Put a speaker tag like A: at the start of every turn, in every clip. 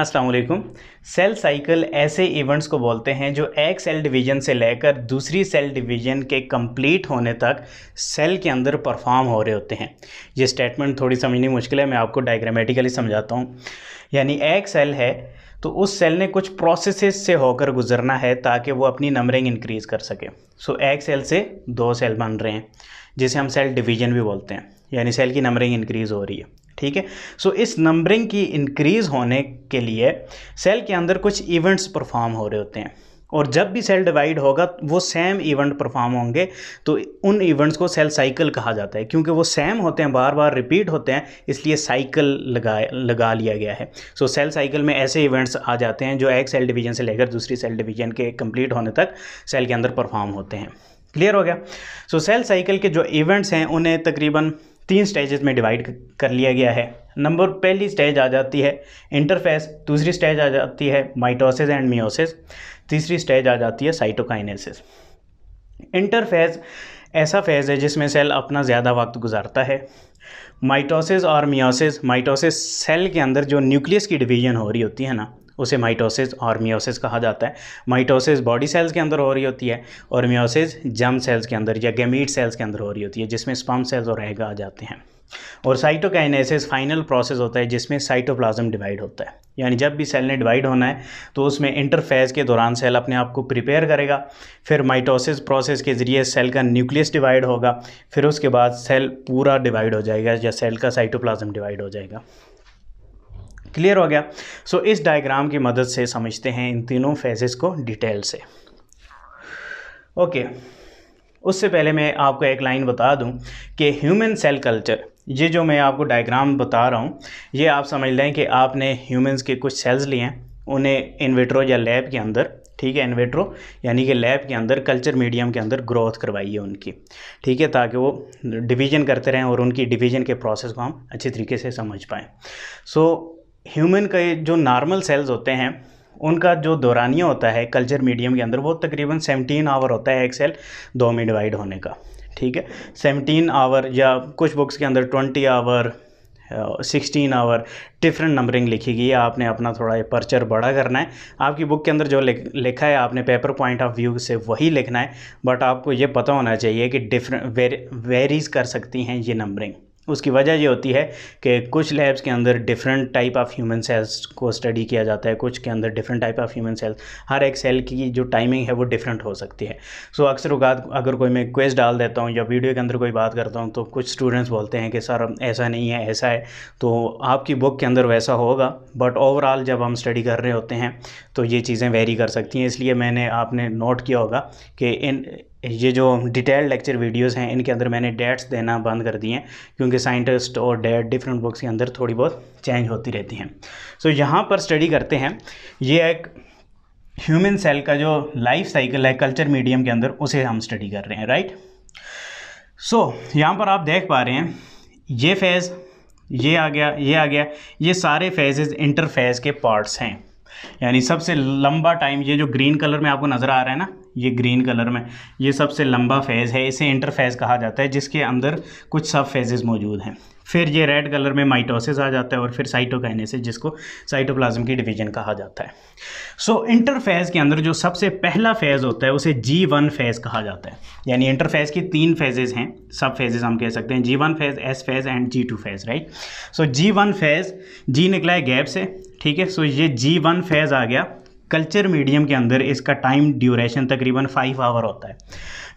A: असलकुम cell cycle ऐसे events को बोलते हैं जो एक सेल डिवीज़न से लेकर दूसरी सेल डिवीज़न के कंप्लीट होने तक सेल के अंदर परफॉर्म हो रहे होते हैं ये स्टेटमेंट थोड़ी समझनी मुश्किल है मैं आपको डायग्रामेटिकली समझाता हूँ यानी एक सेल है तो उस सेल ने कुछ प्रोसेसेस से होकर गुजरना है ताकि वो अपनी नंबरिंग इंक्रीज़ कर सके सो so, एक सेल से दो सेल बन रहे हैं जिसे हम सेल डिवीज़न भी बोलते हैं यानी सेल की नंबरिंग इंक्रीज़ हो रही है ठीक है सो इस नंबरिंग की इंक्रीज़ होने के लिए सेल के अंदर कुछ इवेंट्स परफॉर्म हो रहे होते हैं और जब भी सेल डिवाइड होगा वो सेम इवेंट परफॉर्म होंगे तो उन इवेंट्स को सेल साइकिल कहा जाता है क्योंकि वो सेम होते हैं बार बार रिपीट होते हैं इसलिए साइकिल लगा लगा लिया गया है सो so, सेल साइकिल में ऐसे इवेंट्स आ जाते हैं जो एक सेल डिवीजन से लेकर दूसरी सेल डिवीजन के कंप्लीट होने तक सेल के अंदर परफॉर्म होते हैं क्लियर हो गया सो सेल साइकिल के जो इवेंट्स हैं उन्हें तकरीबन तीन स्टेजेस में डिवाइड कर लिया गया है नंबर पहली स्टेज आ जाती है इंटरफेस दूसरी स्टेज आ जाती है माइटोसिस एंड मियोसिस तीसरी स्टेज आ जाती है साइटोकाइनेसिस इंटरफेज ऐसा फेज़ है जिसमें सेल अपना ज़्यादा वक्त गुजारता है माइटोसिस और मियोसिस माइटोसिस सेल के अंदर जो न्यूक्लियस की डिवीजन हो रही होती है ना उसे माइटोसिस और मियोसिस कहा जाता है माइटोसिस बॉडी सेल्स के अंदर हो रही होती है और मियोसिस जम सेल्स के अंदर या गेमीट सेल्स के अंदर हो रही होती है जिसमें स्पम सेल्स और रहेगा आ जाते हैं और साइटोकाइनेसिस फाइनल प्रोसेस होता है जिसमें साइटोप्लाज्म डिवाइड होता है यानी जब भी सेल ने डिवाइड होना है तो उसमें इंटरफेज के दौरान सेल अपने आप को प्रिपेयर करेगा फिर माइटोसिस प्रोसेस के ज़रिए सेल का न्यूक्लियस डिवाइड होगा फिर उसके बाद सेल पूरा डिवाइड हो जाएगा या सेल का साइटोप्लाज्म डिवाइड हो जाएगा क्लियर हो गया सो so, इस डायग्राम की मदद से समझते हैं इन तीनों फेजेस को डिटेल से ओके okay, उससे पहले मैं आपको एक लाइन बता दूं कि ह्यूमन सेल कल्चर ये जो मैं आपको डायग्राम बता रहा हूँ ये आप समझ लें कि आपने ह्यूमंस के कुछ सेल्स लिए हैं उन्हें इन्वेट्रो या लैब के अंदर ठीक है इन्वेट्रो यानी कि लैब के अंदर कल्चर मीडियम के अंदर ग्रोथ करवाई है उनकी ठीक है ताकि वो डिवीजन करते रहें और उनकी डिवीजन के प्रोसेस को हम अच्छे तरीके से समझ पाएँ सो so, ह्यूमन के जो नॉर्मल सेल्स होते हैं उनका जो दौरानिया होता है कल्चर मीडियम के अंदर वो तकरीबन सेवनटीन आवर होता है एक सेल दो में डिवाइड होने का ठीक है सेवनटीन आवर या कुछ बुक्स के अंदर twenty hour sixteen hour different numbering लिखी गई है आपने अपना थोड़ा पर्चर बड़ा करना है आपकी बुक के अंदर जो लिखा है आपने पेपर पॉइंट ऑफ व्यू से वही लिखना है बट आपको ये पता होना चाहिए कि डिफरेंट वेरीज कर सकती हैं ये नंबरिंग उसकी वजह ये होती है कि कुछ लैब्स के अंदर different type of human cells को स्टडी किया जाता है कुछ के अंदर different type of human cells हर एक सेल की जो टाइमिंग है वो डिफरेंट हो सकती है सो so, अक्सर उगात अगर कोई मैं क्वेस्ट डाल देता हूँ या वीडियो के अंदर कोई बात करता हूँ तो कुछ स्टूडेंट्स बोलते हैं कि सर ऐसा नहीं है ऐसा है तो आपकी बुक के अंदर वैसा होगा बट ओवरऑल जब हम स्टडी कर रहे होते हैं तो ये चीज़ें वेरी कर सकती हैं इसलिए मैंने आपने नोट किया होगा कि इन ये जो डिटेल लेक्चर वीडियोस हैं इनके अंदर मैंने डेट्स देना बंद कर दिए हैं क्योंकि साइंटिस्ट और डेट डिफरेंट बुक्स के अंदर थोड़ी बहुत चेंज होती रहती हैं सो so, यहाँ पर स्टडी करते हैं ये एक ह्यूमन सेल का जो लाइफ साइकिल है कल्चर मीडियम के अंदर उसे हम स्टडी कर रहे हैं राइट सो so, यहाँ पर आप देख पा रहे हैं ये फेज़ ये आ गया ये आ गया ये सारे फेजेज इंटरफेज के पार्ट्स हैं यानी सबसे लंबा टाइम ये जो ग्रीन कलर में आपको नज़र आ रहा है ना ये ग्रीन कलर में ये सबसे लंबा फेज़ है इसे इंटरफेज़ कहा जाता है जिसके अंदर कुछ सब फेजेस मौजूद हैं फिर ये रेड कलर में माइटोसिस आ जाता है और फिर साइटोकाइनेसिस जिसको साइटोप्लाज्म की डिवीजन कहा जाता है सो so, इंटरफेज़ के अंदर जो सबसे पहला फेज़ होता है उसे जी वन फेज़ कहा जाता है यानी इंटरफेज़ की तीन फेजेज़ हैं सब फेजेज़ हम कह सकते हैं G one phase S phase and G two phase right so G one phase G निकला है गैप से ठीक है सो so, ये जी वन फेज़ आ गया कल्चर मीडियम के अंदर इसका टाइम ड्यूरेशन तकरीबन फाइव आवर होता है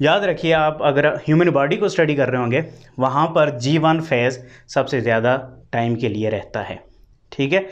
A: याद रखिए आप अगर ह्यूमन बॉडी को स्टडी कर रहे होंगे वहाँ पर जी वन फेज़ सबसे ज़्यादा टाइम के लिए रहता है ठीक है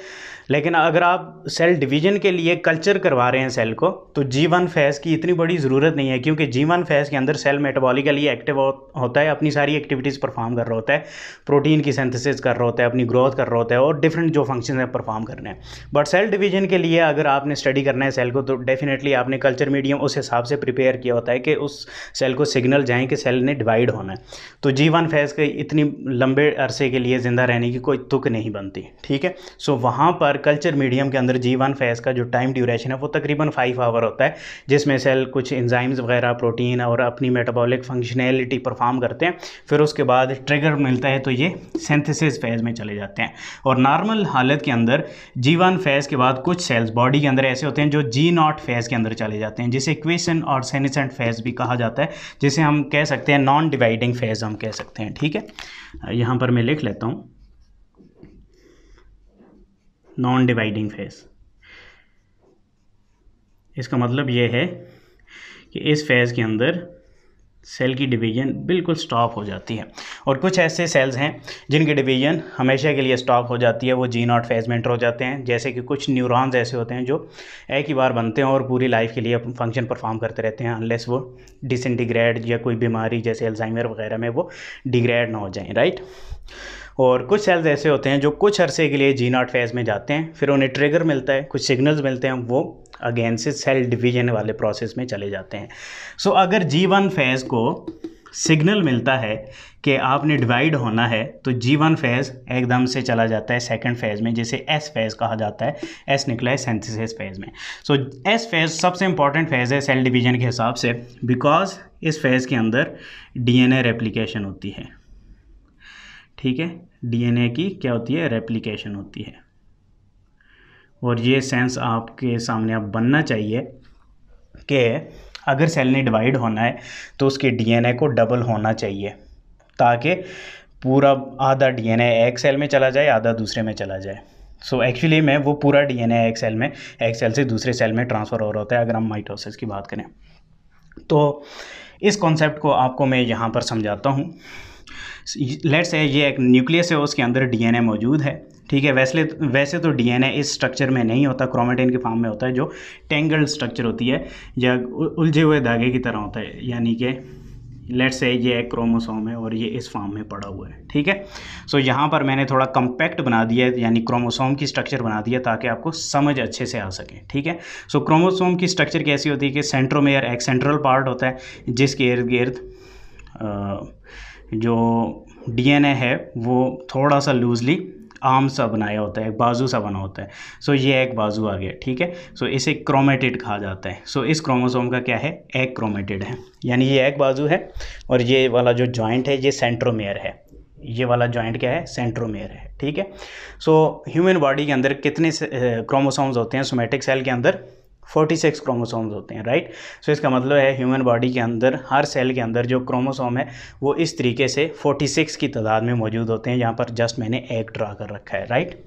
A: लेकिन अगर आप सेल डिवीजन के लिए कल्चर करवा रहे हैं सेल को तो जी वन फेज़ की इतनी बड़ी ज़रूरत नहीं है क्योंकि जी वन फेज़ के अंदर सेल मेटाबॉलिकली एक्टिव होता है अपनी सारी एक्टिविटीज़ परफॉर्म कर रहा होता है प्रोटीन की सेंथिसिस कर रहा होता है अपनी ग्रोथ कर रहा होता है और डिफरेंट जो फंक्शन है परफॉर्म करने हैं बट सेल डिवीजन के लिए अगर आपने स्टडी करना है सेल को तो डेफिनेटली आपने कल्चर मीडियम उस हिसाब से प्रिपेयर किया होता है कि उस सेल को सिग्नल जाएँ कि सेल ने डिवाइड होना है तो जी वन फेज़ के इतनी लंबे अरसे के लिए ज़िंदा रहने की कोई तुक नहीं बनती ठीक है सो वहाँ पर पर कल्चर मीडियम के अंदर जी वन फेज़ का जो टाइम ड्यूरेशन है वो तकरीबन फाइव आवर होता है जिसमें सेल कुछ इंजाइम्स वगैरह प्रोटीन और अपनी मेटाबॉलिक फंक्शनैलिटी परफॉर्म करते हैं फिर उसके बाद ट्रिगर मिलता है तो ये सेंथिसिस फेज़ में चले जाते हैं और नॉर्मल हालत के अंदर जी वन फेज़ के बाद कुछ सेल्स बॉडी के अंदर ऐसे होते हैं जो जी नॉट फेज़ के अंदर चले जाते हैं जिसे इक्वेशन और सेनिसेंट फेज़ भी कहा जाता है जिसे हम कह सकते हैं नॉन डिवाइडिंग फेज़ हम कह सकते हैं ठीक है यहाँ पर मैं लिख लेता हूँ नॉन डिवाइडिंग फेज़ इसका मतलब ये है कि इस फेज़ के अंदर सेल की डिवीजन बिल्कुल स्टॉप हो जाती है और कुछ ऐसे सेल्स हैं जिनकी डिवीजन हमेशा के लिए स्टॉप हो जाती है वो जी नॉट फेज में एंटर हो जाते हैं जैसे कि कुछ न्यूरॉन्स ऐसे होते हैं जो एक ही बार बनते हैं और पूरी लाइफ के लिए फंक्शन परफॉर्म करते रहते हैं अनलेस वो डिसइंटीग्रेड या कोई बीमारी जैसे एल्जाइमर वगैरह में वो डिग्रेड ना हो जाए राइट और कुछ सेल्स ऐसे होते हैं जो कुछ अरसे के लिए जी नॉट फेज़ में जाते हैं फिर उन्हें ट्रिगर मिलता है कुछ सिग्नल्स मिलते हैं वो अगेन से सेल डिवीजन वाले प्रोसेस में चले जाते हैं सो so, अगर जी वन फेज़ को सिग्नल मिलता है कि आपने डिवाइड होना है तो जी वन फेज़ एकदम से चला जाता है सेकंड फेज़ में जिसे एस फेज़ कहा जाता है एस निकला है सेंथिसिस फेज़ में सो एस फेज़ सबसे इंपॉर्टेंट फेज़ है सेल डिवीजन के हिसाब से बिकॉज इस फेज़ के अंदर डीएनए रेप्लिकेशन होती है ठीक है डीएनए की क्या होती है रेप्लिकेशन होती है और ये सेंस आपके सामने आप बनना चाहिए कि अगर सेल ने डिवाइड होना है तो उसके डीएनए को डबल होना चाहिए ताकि पूरा आधा डीएनए एक सेल में चला जाए आधा दूसरे में चला जाए सो so, एक्चुअली में वो पूरा डीएनए एक सेल में एक सेल से दूसरे सेल में ट्रांसफ़र हो रहा होता है अगर हम माइटोसिस की बात करें तो इस कॉन्सेप्ट को आपको मैं यहाँ पर समझाता हूँ लेट्स है ये एक न्यूक्लियस है उसके अंदर डीएनए मौजूद है ठीक है वैसे वैसे तो डीएनए इस स्ट्रक्चर में नहीं होता क्रोमेटिन के फॉर्म में होता है जो टेंगल स्ट्रक्चर होती है या उलझे हुए धागे की तरह होता है यानी कि लेट से ये एक क्रोमोसोम है और ये इस फॉर्म में पड़ा हुआ है ठीक है सो so, यहाँ पर मैंने थोड़ा कम्पैक्ट बना दिया है यानी क्रोमोसोम की स्ट्रक्चर बना दिया ताकि आपको समझ अच्छे से आ सके ठीक है सो so, क्रोमोसोम की स्ट्रक्चर कैसी होती है कि सेंट्रोमेयर एक सेंट्रल पार्ट होता है जिसके इर्द गिर्द जो डीएनए है वो थोड़ा सा लूज़ली आम सा बनाया होता है बाजू सा बना होता है सो so, ये एक बाजू आ गया ठीक है सो so, इसे क्रोमेटेड कहा जाता है सो so, इस क्रोमोसोम का क्या है एक क्रोमेटेड है यानी ये एक बाजू है और ये वाला जो जॉइंट है ये सेंट्रोमेयर है ये वाला जॉइंट क्या है सेंट्रोमेयर है ठीक है सो ह्यूमन बॉडी के अंदर कितने क्रोमोसोम्स होते हैं सोमेटिक सेल के अंदर फोर्टी सिक्स क्रोमोसोम्स होते हैं राइट सो इसका मतलब है ह्यूमन बॉडी के अंदर हर सेल के अंदर जो क्रोमोसोम है वो इस तरीके से फोर्टी सिक्स की तादाद में मौजूद होते हैं यहाँ पर जस्ट मैंने एक ड्रा कर रखा है राइट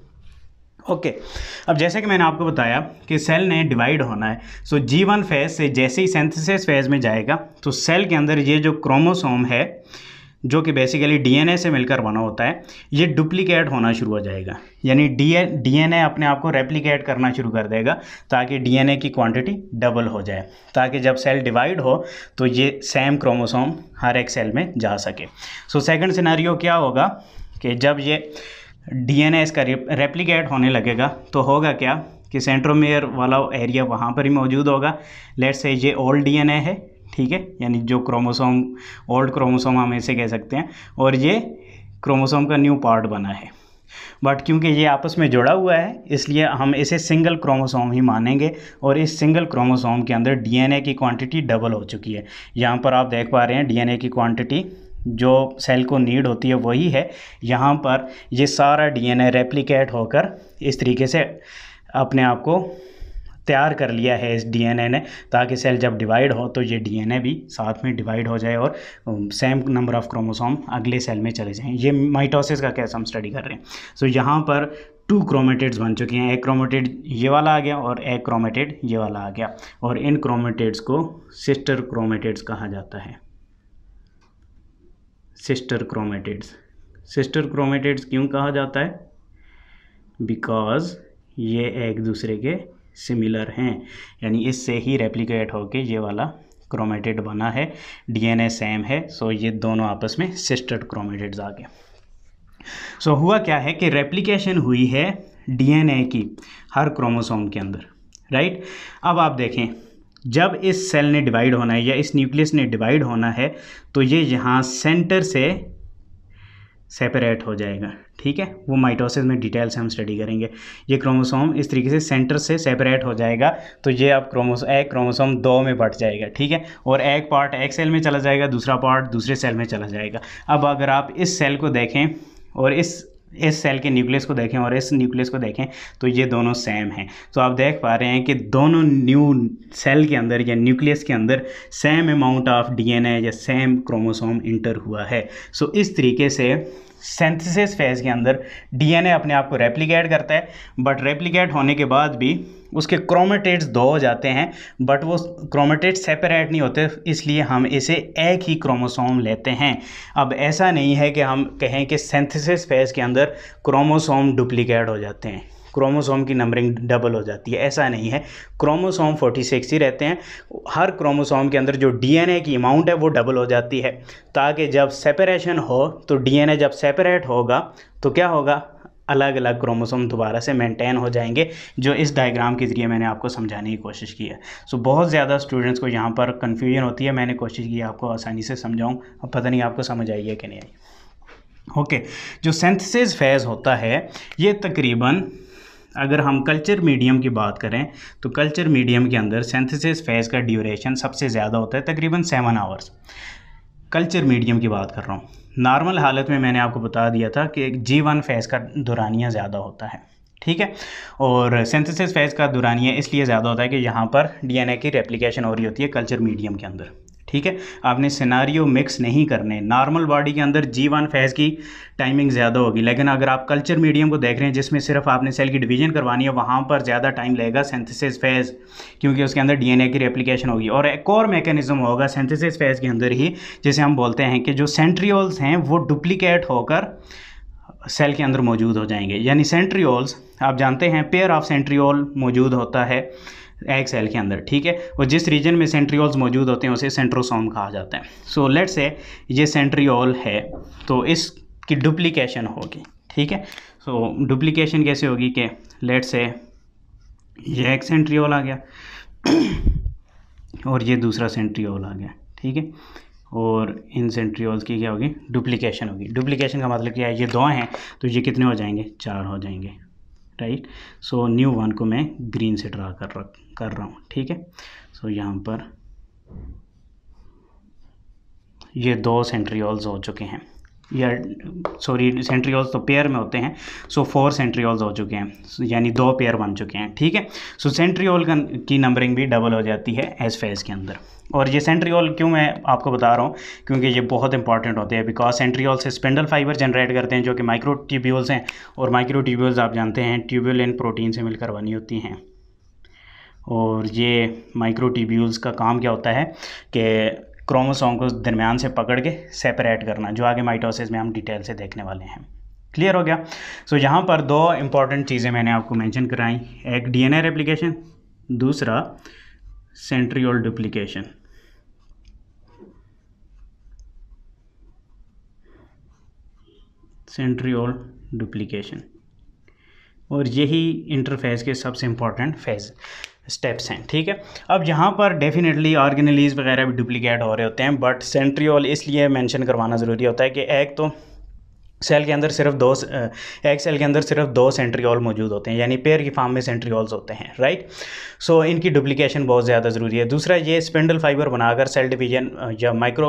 A: ओके okay. अब जैसे कि मैंने आपको बताया कि सेल ने डिवाइड होना है so so, G one phase से जैसे ही सेंथिस फेज में जाएगा तो सेल के अंदर ये जो क्रोमोसोम है जो कि बेसिकली डीएनए से मिलकर बना होता है ये डुप्लीकेट होना शुरू हो जाएगा यानी डी डीएनए अपने आप को रेप्लीकेट करना शुरू कर देगा ताकि डीएनए की क्वांटिटी डबल हो जाए ताकि जब सेल डिवाइड हो तो ये सेम क्रोमोसोम हर एक सेल में जा सके सो सेकंड सिनारियो क्या होगा कि जब ये डीएनए इसका रेप्लीकेट होने लगेगा तो होगा क्या कि सेंट्रोमेयर वाला एरिया वहाँ पर ही मौजूद होगा लेट से ये ओल्ड डीएनए है ठीक है यानी जो क्रोमोसोम ओल्ड क्रोमोसोम हम ऐसे कह सकते हैं और ये क्रोमोसोम का न्यू पार्ट बना है बट क्योंकि ये आपस में जुड़ा हुआ है इसलिए हम इसे सिंगल क्रोमोसोम ही मानेंगे और इस सिंगल क्रोमोसोम के अंदर डीएनए की क्वांटिटी डबल हो चुकी है यहाँ पर आप देख पा रहे हैं डीएनए की क्वांटिटी जो सेल को नीड होती है वही है यहाँ पर ये सारा डीएनए रेप्लिकेट होकर इस तरीके से अपने आप को तैयार कर लिया है इस डीएनए ने ताकि सेल जब डिवाइड हो तो ये डीएनए भी साथ में डिवाइड हो जाए और सेम नंबर ऑफ क्रोमोसोम अगले सेल में चले जाएँ ये माइटोसिस का कैसे हम स्टडी कर रहे हैं सो so, यहाँ पर टू क्रोमेटेड्स बन चुके हैं एक क्रोमेटेड ये वाला आ गया और एक क्रोमेटेड ये वाला आ गया और इन क्रोमेटेड्स को सिस्टर क्रोमेटेड्स कहा जाता है सिस्टर क्रोमेटेड्स सिस्टर क्रोमेटेड्स क्यों कहा जाता है बिकॉज ये एक दूसरे के सिमिलर हैं यानी इससे ही रेप्लिकेट होके ये वाला क्रोमेटेड बना है डीएनए सेम है सो ये दोनों आपस में सिस्टर्ड क्रोमेटेड आ गए सो हुआ क्या है कि रेप्लिकेशन हुई है डीएनए की हर क्रोमोसोम के अंदर राइट अब आप देखें जब इस सेल ने डिवाइड होना है या इस न्यूक्लियस ने डिवाइड होना है तो ये यहाँ सेंटर से सेपरेट हो जाएगा ठीक है वो माइटोसिस में डिटेल से हम स्टडी करेंगे ये क्रोमोसोम इस तरीके से सेंटर से सेपरेट हो जाएगा तो ये अब क्रोमोसो एक क्रोमोसोम दो में बट जाएगा ठीक है और एक पार्ट एक सेल में चला जाएगा दूसरा पार्ट दूसरे सेल में चला जाएगा अब अगर आप इस सेल को देखें और इस इस सेल के न्यूक्लियस को देखें और इस न्यूक्लियस को देखें तो ये दोनों सेम हैं तो आप देख पा रहे हैं कि दोनों न्यू सेल के अंदर या न्यूक्लियस के अंदर सेम अमाउंट ऑफ डीएनए या सेम क्रोमोसोम इंटर हुआ है सो इस तरीके से सेंथिसिस फेज़ के अंदर डीएनए अपने आप को रेप्लिकेट करता है बट रेप्लिकेट होने के बाद भी उसके क्रोमेटेट्स दो हो जाते हैं बट वो क्रोमेटेट सेपरेट नहीं होते इसलिए हम इसे एक ही क्रोमोसोम लेते हैं अब ऐसा नहीं है कि हम कहें कि सेंथेसिस फेज़ के अंदर क्रोमोसोम डुप्लिकेट हो जाते हैं क्रोमोसोम की नंबरिंग डबल हो जाती है ऐसा नहीं है क्रोमोसोम 46 ही रहते हैं हर क्रोमोसोम के अंदर जो डीएनए की अमाउंट है वो डबल हो जाती है ताकि जब सेपरेशन हो तो डीएनए जब सेपरेट होगा तो क्या होगा अलग अलग क्रोमोसोम दोबारा से मेंटेन हो जाएंगे जो इस डायग्राम के ज़रिए मैंने आपको समझाने की कोशिश की है सो so, बहुत ज़्यादा स्टूडेंट्स को यहाँ पर कन्फ्यूजन होती है मैंने कोशिश की आपको आसानी से समझाऊँ अब पता नहीं आपको समझ आई है कि नहीं आई ओके okay, जो सेंथसिस फेज़ होता है ये तकरीबन अगर हम कल्चर मीडियम की बात करें तो कल्चर मीडियम के अंदर सेंथिसिस फेज़ का ड्यूरेशन सबसे ज़्यादा होता है तकरीबन सेवन आवर्स कल्चर मीडियम की बात कर रहा हूँ नॉर्मल हालत में मैंने आपको बता दिया था कि जी वन फेज़ का दुरानिया ज़्यादा होता है ठीक है और सेंथिसिस फेज़ का दुरानिया इसलिए ज़्यादा होता है कि यहाँ पर डीएनए की रेप्लिकेशन हो रही होती है कल्चर मीडियम के अंदर ठीक है आपने सिनारियो मिक्स नहीं करने नॉर्मल बॉडी के अंदर जी वन फेज़ की टाइमिंग ज़्यादा होगी लेकिन अगर आप कल्चर मीडियम को देख रहे हैं जिसमें सिर्फ आपने सेल की डिवीजन करवानी है वहाँ पर ज़्यादा टाइम लगेगा सेंथिसिस फेज़ क्योंकि उसके अंदर डीएनए की रेप्लिकेशन होगी और एक और मैकेनिज्म होगा सेंथिसिस फेज़ के अंदर ही जिसे हम बोलते हैं कि जो सेंट्रियोल्स हैं वो डुप्लीकेट होकर सेल के अंदर मौजूद हो जाएंगे यानी सेंट्रियोल्स आप जानते हैं पेयर ऑफ सेंट्रियोल मौजूद होता है एग सेल के अंदर ठीक है और जिस रीजन में सेंट्रियोल्स मौजूद होते हैं उसे सेंट्रोसोम कहा जाता है सो लेट्स से ये सेंट्रियोल है तो इसकी डुप्लीकेशन होगी ठीक है सो so, डुप्लीकेशन कैसे होगी कि लेट्स से ये एक सेंट्रियोल आ गया और ये दूसरा सेंट्रियोल आ गया ठीक है और इन सेंट्रियोल्स की क्या होगी डुप्लीकेशन होगी डुप्लीकेशन का मतलब क्या है ये दो हैं तो ये कितने हो जाएंगे चार हो जाएंगे राइट सो न्यू वन को मैं ग्रीन से ड्रा कर रख कर रहा हूँ ठीक है सो यहाँ पर ये दो सेंट्रियोल्स हो चुके हैं या सॉरी सेंट्रियोल्स तो पेयर में होते हैं सो फोर सेंट्रियोल्स हो चुके हैं यानी दो पेयर बन चुके हैं ठीक है सो सेंट्रियोल की नंबरिंग भी डबल हो जाती है एस फेज के अंदर और ये सेंट्रियोल क्यों मैं आपको बता रहा हूँ क्योंकि ये बहुत इंपॉर्टेंट होते हैं बिकॉज सेंट्रियोल से स्पेंडल फाइबर जनरेट करते हैं जो कि माइक्रो ट्यूब्यूल्स हैं और माइक्रो ट्यूब्यूल्स आप जानते हैं इन प्रोटीन से मिलकर बनी होती हैं और ये माइक्रो टिब्यूल्स का काम क्या होता है कि क्रोमोसोम को दरमियान से पकड़ के सेपरेट करना जो आगे माइटोसिस में हम डिटेल से देखने वाले हैं क्लियर हो गया सो so, यहाँ पर दो इंपॉर्टेंट चीज़ें मैंने आपको मेंशन कराई एक डीएनए रेप्लिकेशन दूसरा सेंट्रियोल डुप्लीकेशन सेंट्रियोल डुप्लीकेशन और यही इंटरफेस के सबसे इंपॉर्टेंट फेज़ स्टेप्स हैं ठीक है अब यहाँ पर डेफिनेटली ऑर्गेनलीज वगैरह भी डुप्लीकेट हो रहे होते हैं बट सेंट्रियोल इसलिए मेंशन करवाना ज़रूरी होता है कि एक तो सेल के अंदर सिर्फ दो एक सेल के अंदर सिर्फ दो ऑल मौजूद होते हैं यानी पेयर की फार्म में ऑल्स होते हैं राइट सो so, इनकी डुप्लीकेशन बहुत ज़्यादा ज़रूरी है दूसरा ये स्पिंडल फाइबर बनाकर सेल डिवीजन या माइक्रो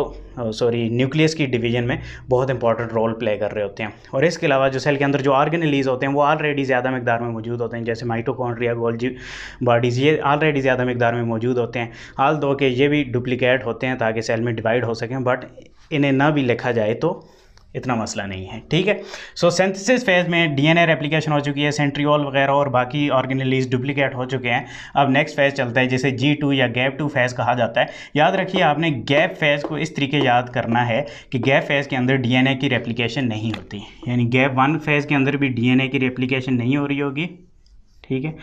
A: सॉरी न्यूक्लियस की डिवीजन में बहुत इंपॉर्टेंट रोल प्ले कर रहे होते हैं और इसके अलावा जो सेल के अंदर जो ऑर्गेनलीज होते हैं वो ऑलरेडी ज़्यादा मकदार में मौजूद होते हैं जैसे माइटोकॉन्ड्रिया गोल्जी बॉडीज़ ये ऑलरेडी ज़्यादा मकदार में मौजूद होते हैं आल दो के ये भी डुप्लीकेट होते हैं ताकि सेल में डिवाइड हो सकें बट इन्हें ना भी लिखा जाए तो इतना मसला नहीं है ठीक है सो सेंथिस फेज में डीएनए रेप्लिकेशन हो चुकी है सेंट्रियोल वगैरह और बाकी ऑर्गेनलीज डुप्लीकेट हो चुके हैं अब नेक्स्ट फेज चलता है जिसे जी टू या गैप टू फेज कहा जाता है याद रखिए आपने गैप फेज को इस तरीके याद करना है कि गैप फेज के अंदर डीएनए की रेप्लीकेशन नहीं होती यानी गैप वन फेज के अंदर भी डी की रेप्लीकेशन नहीं हो रही होगी ठीक है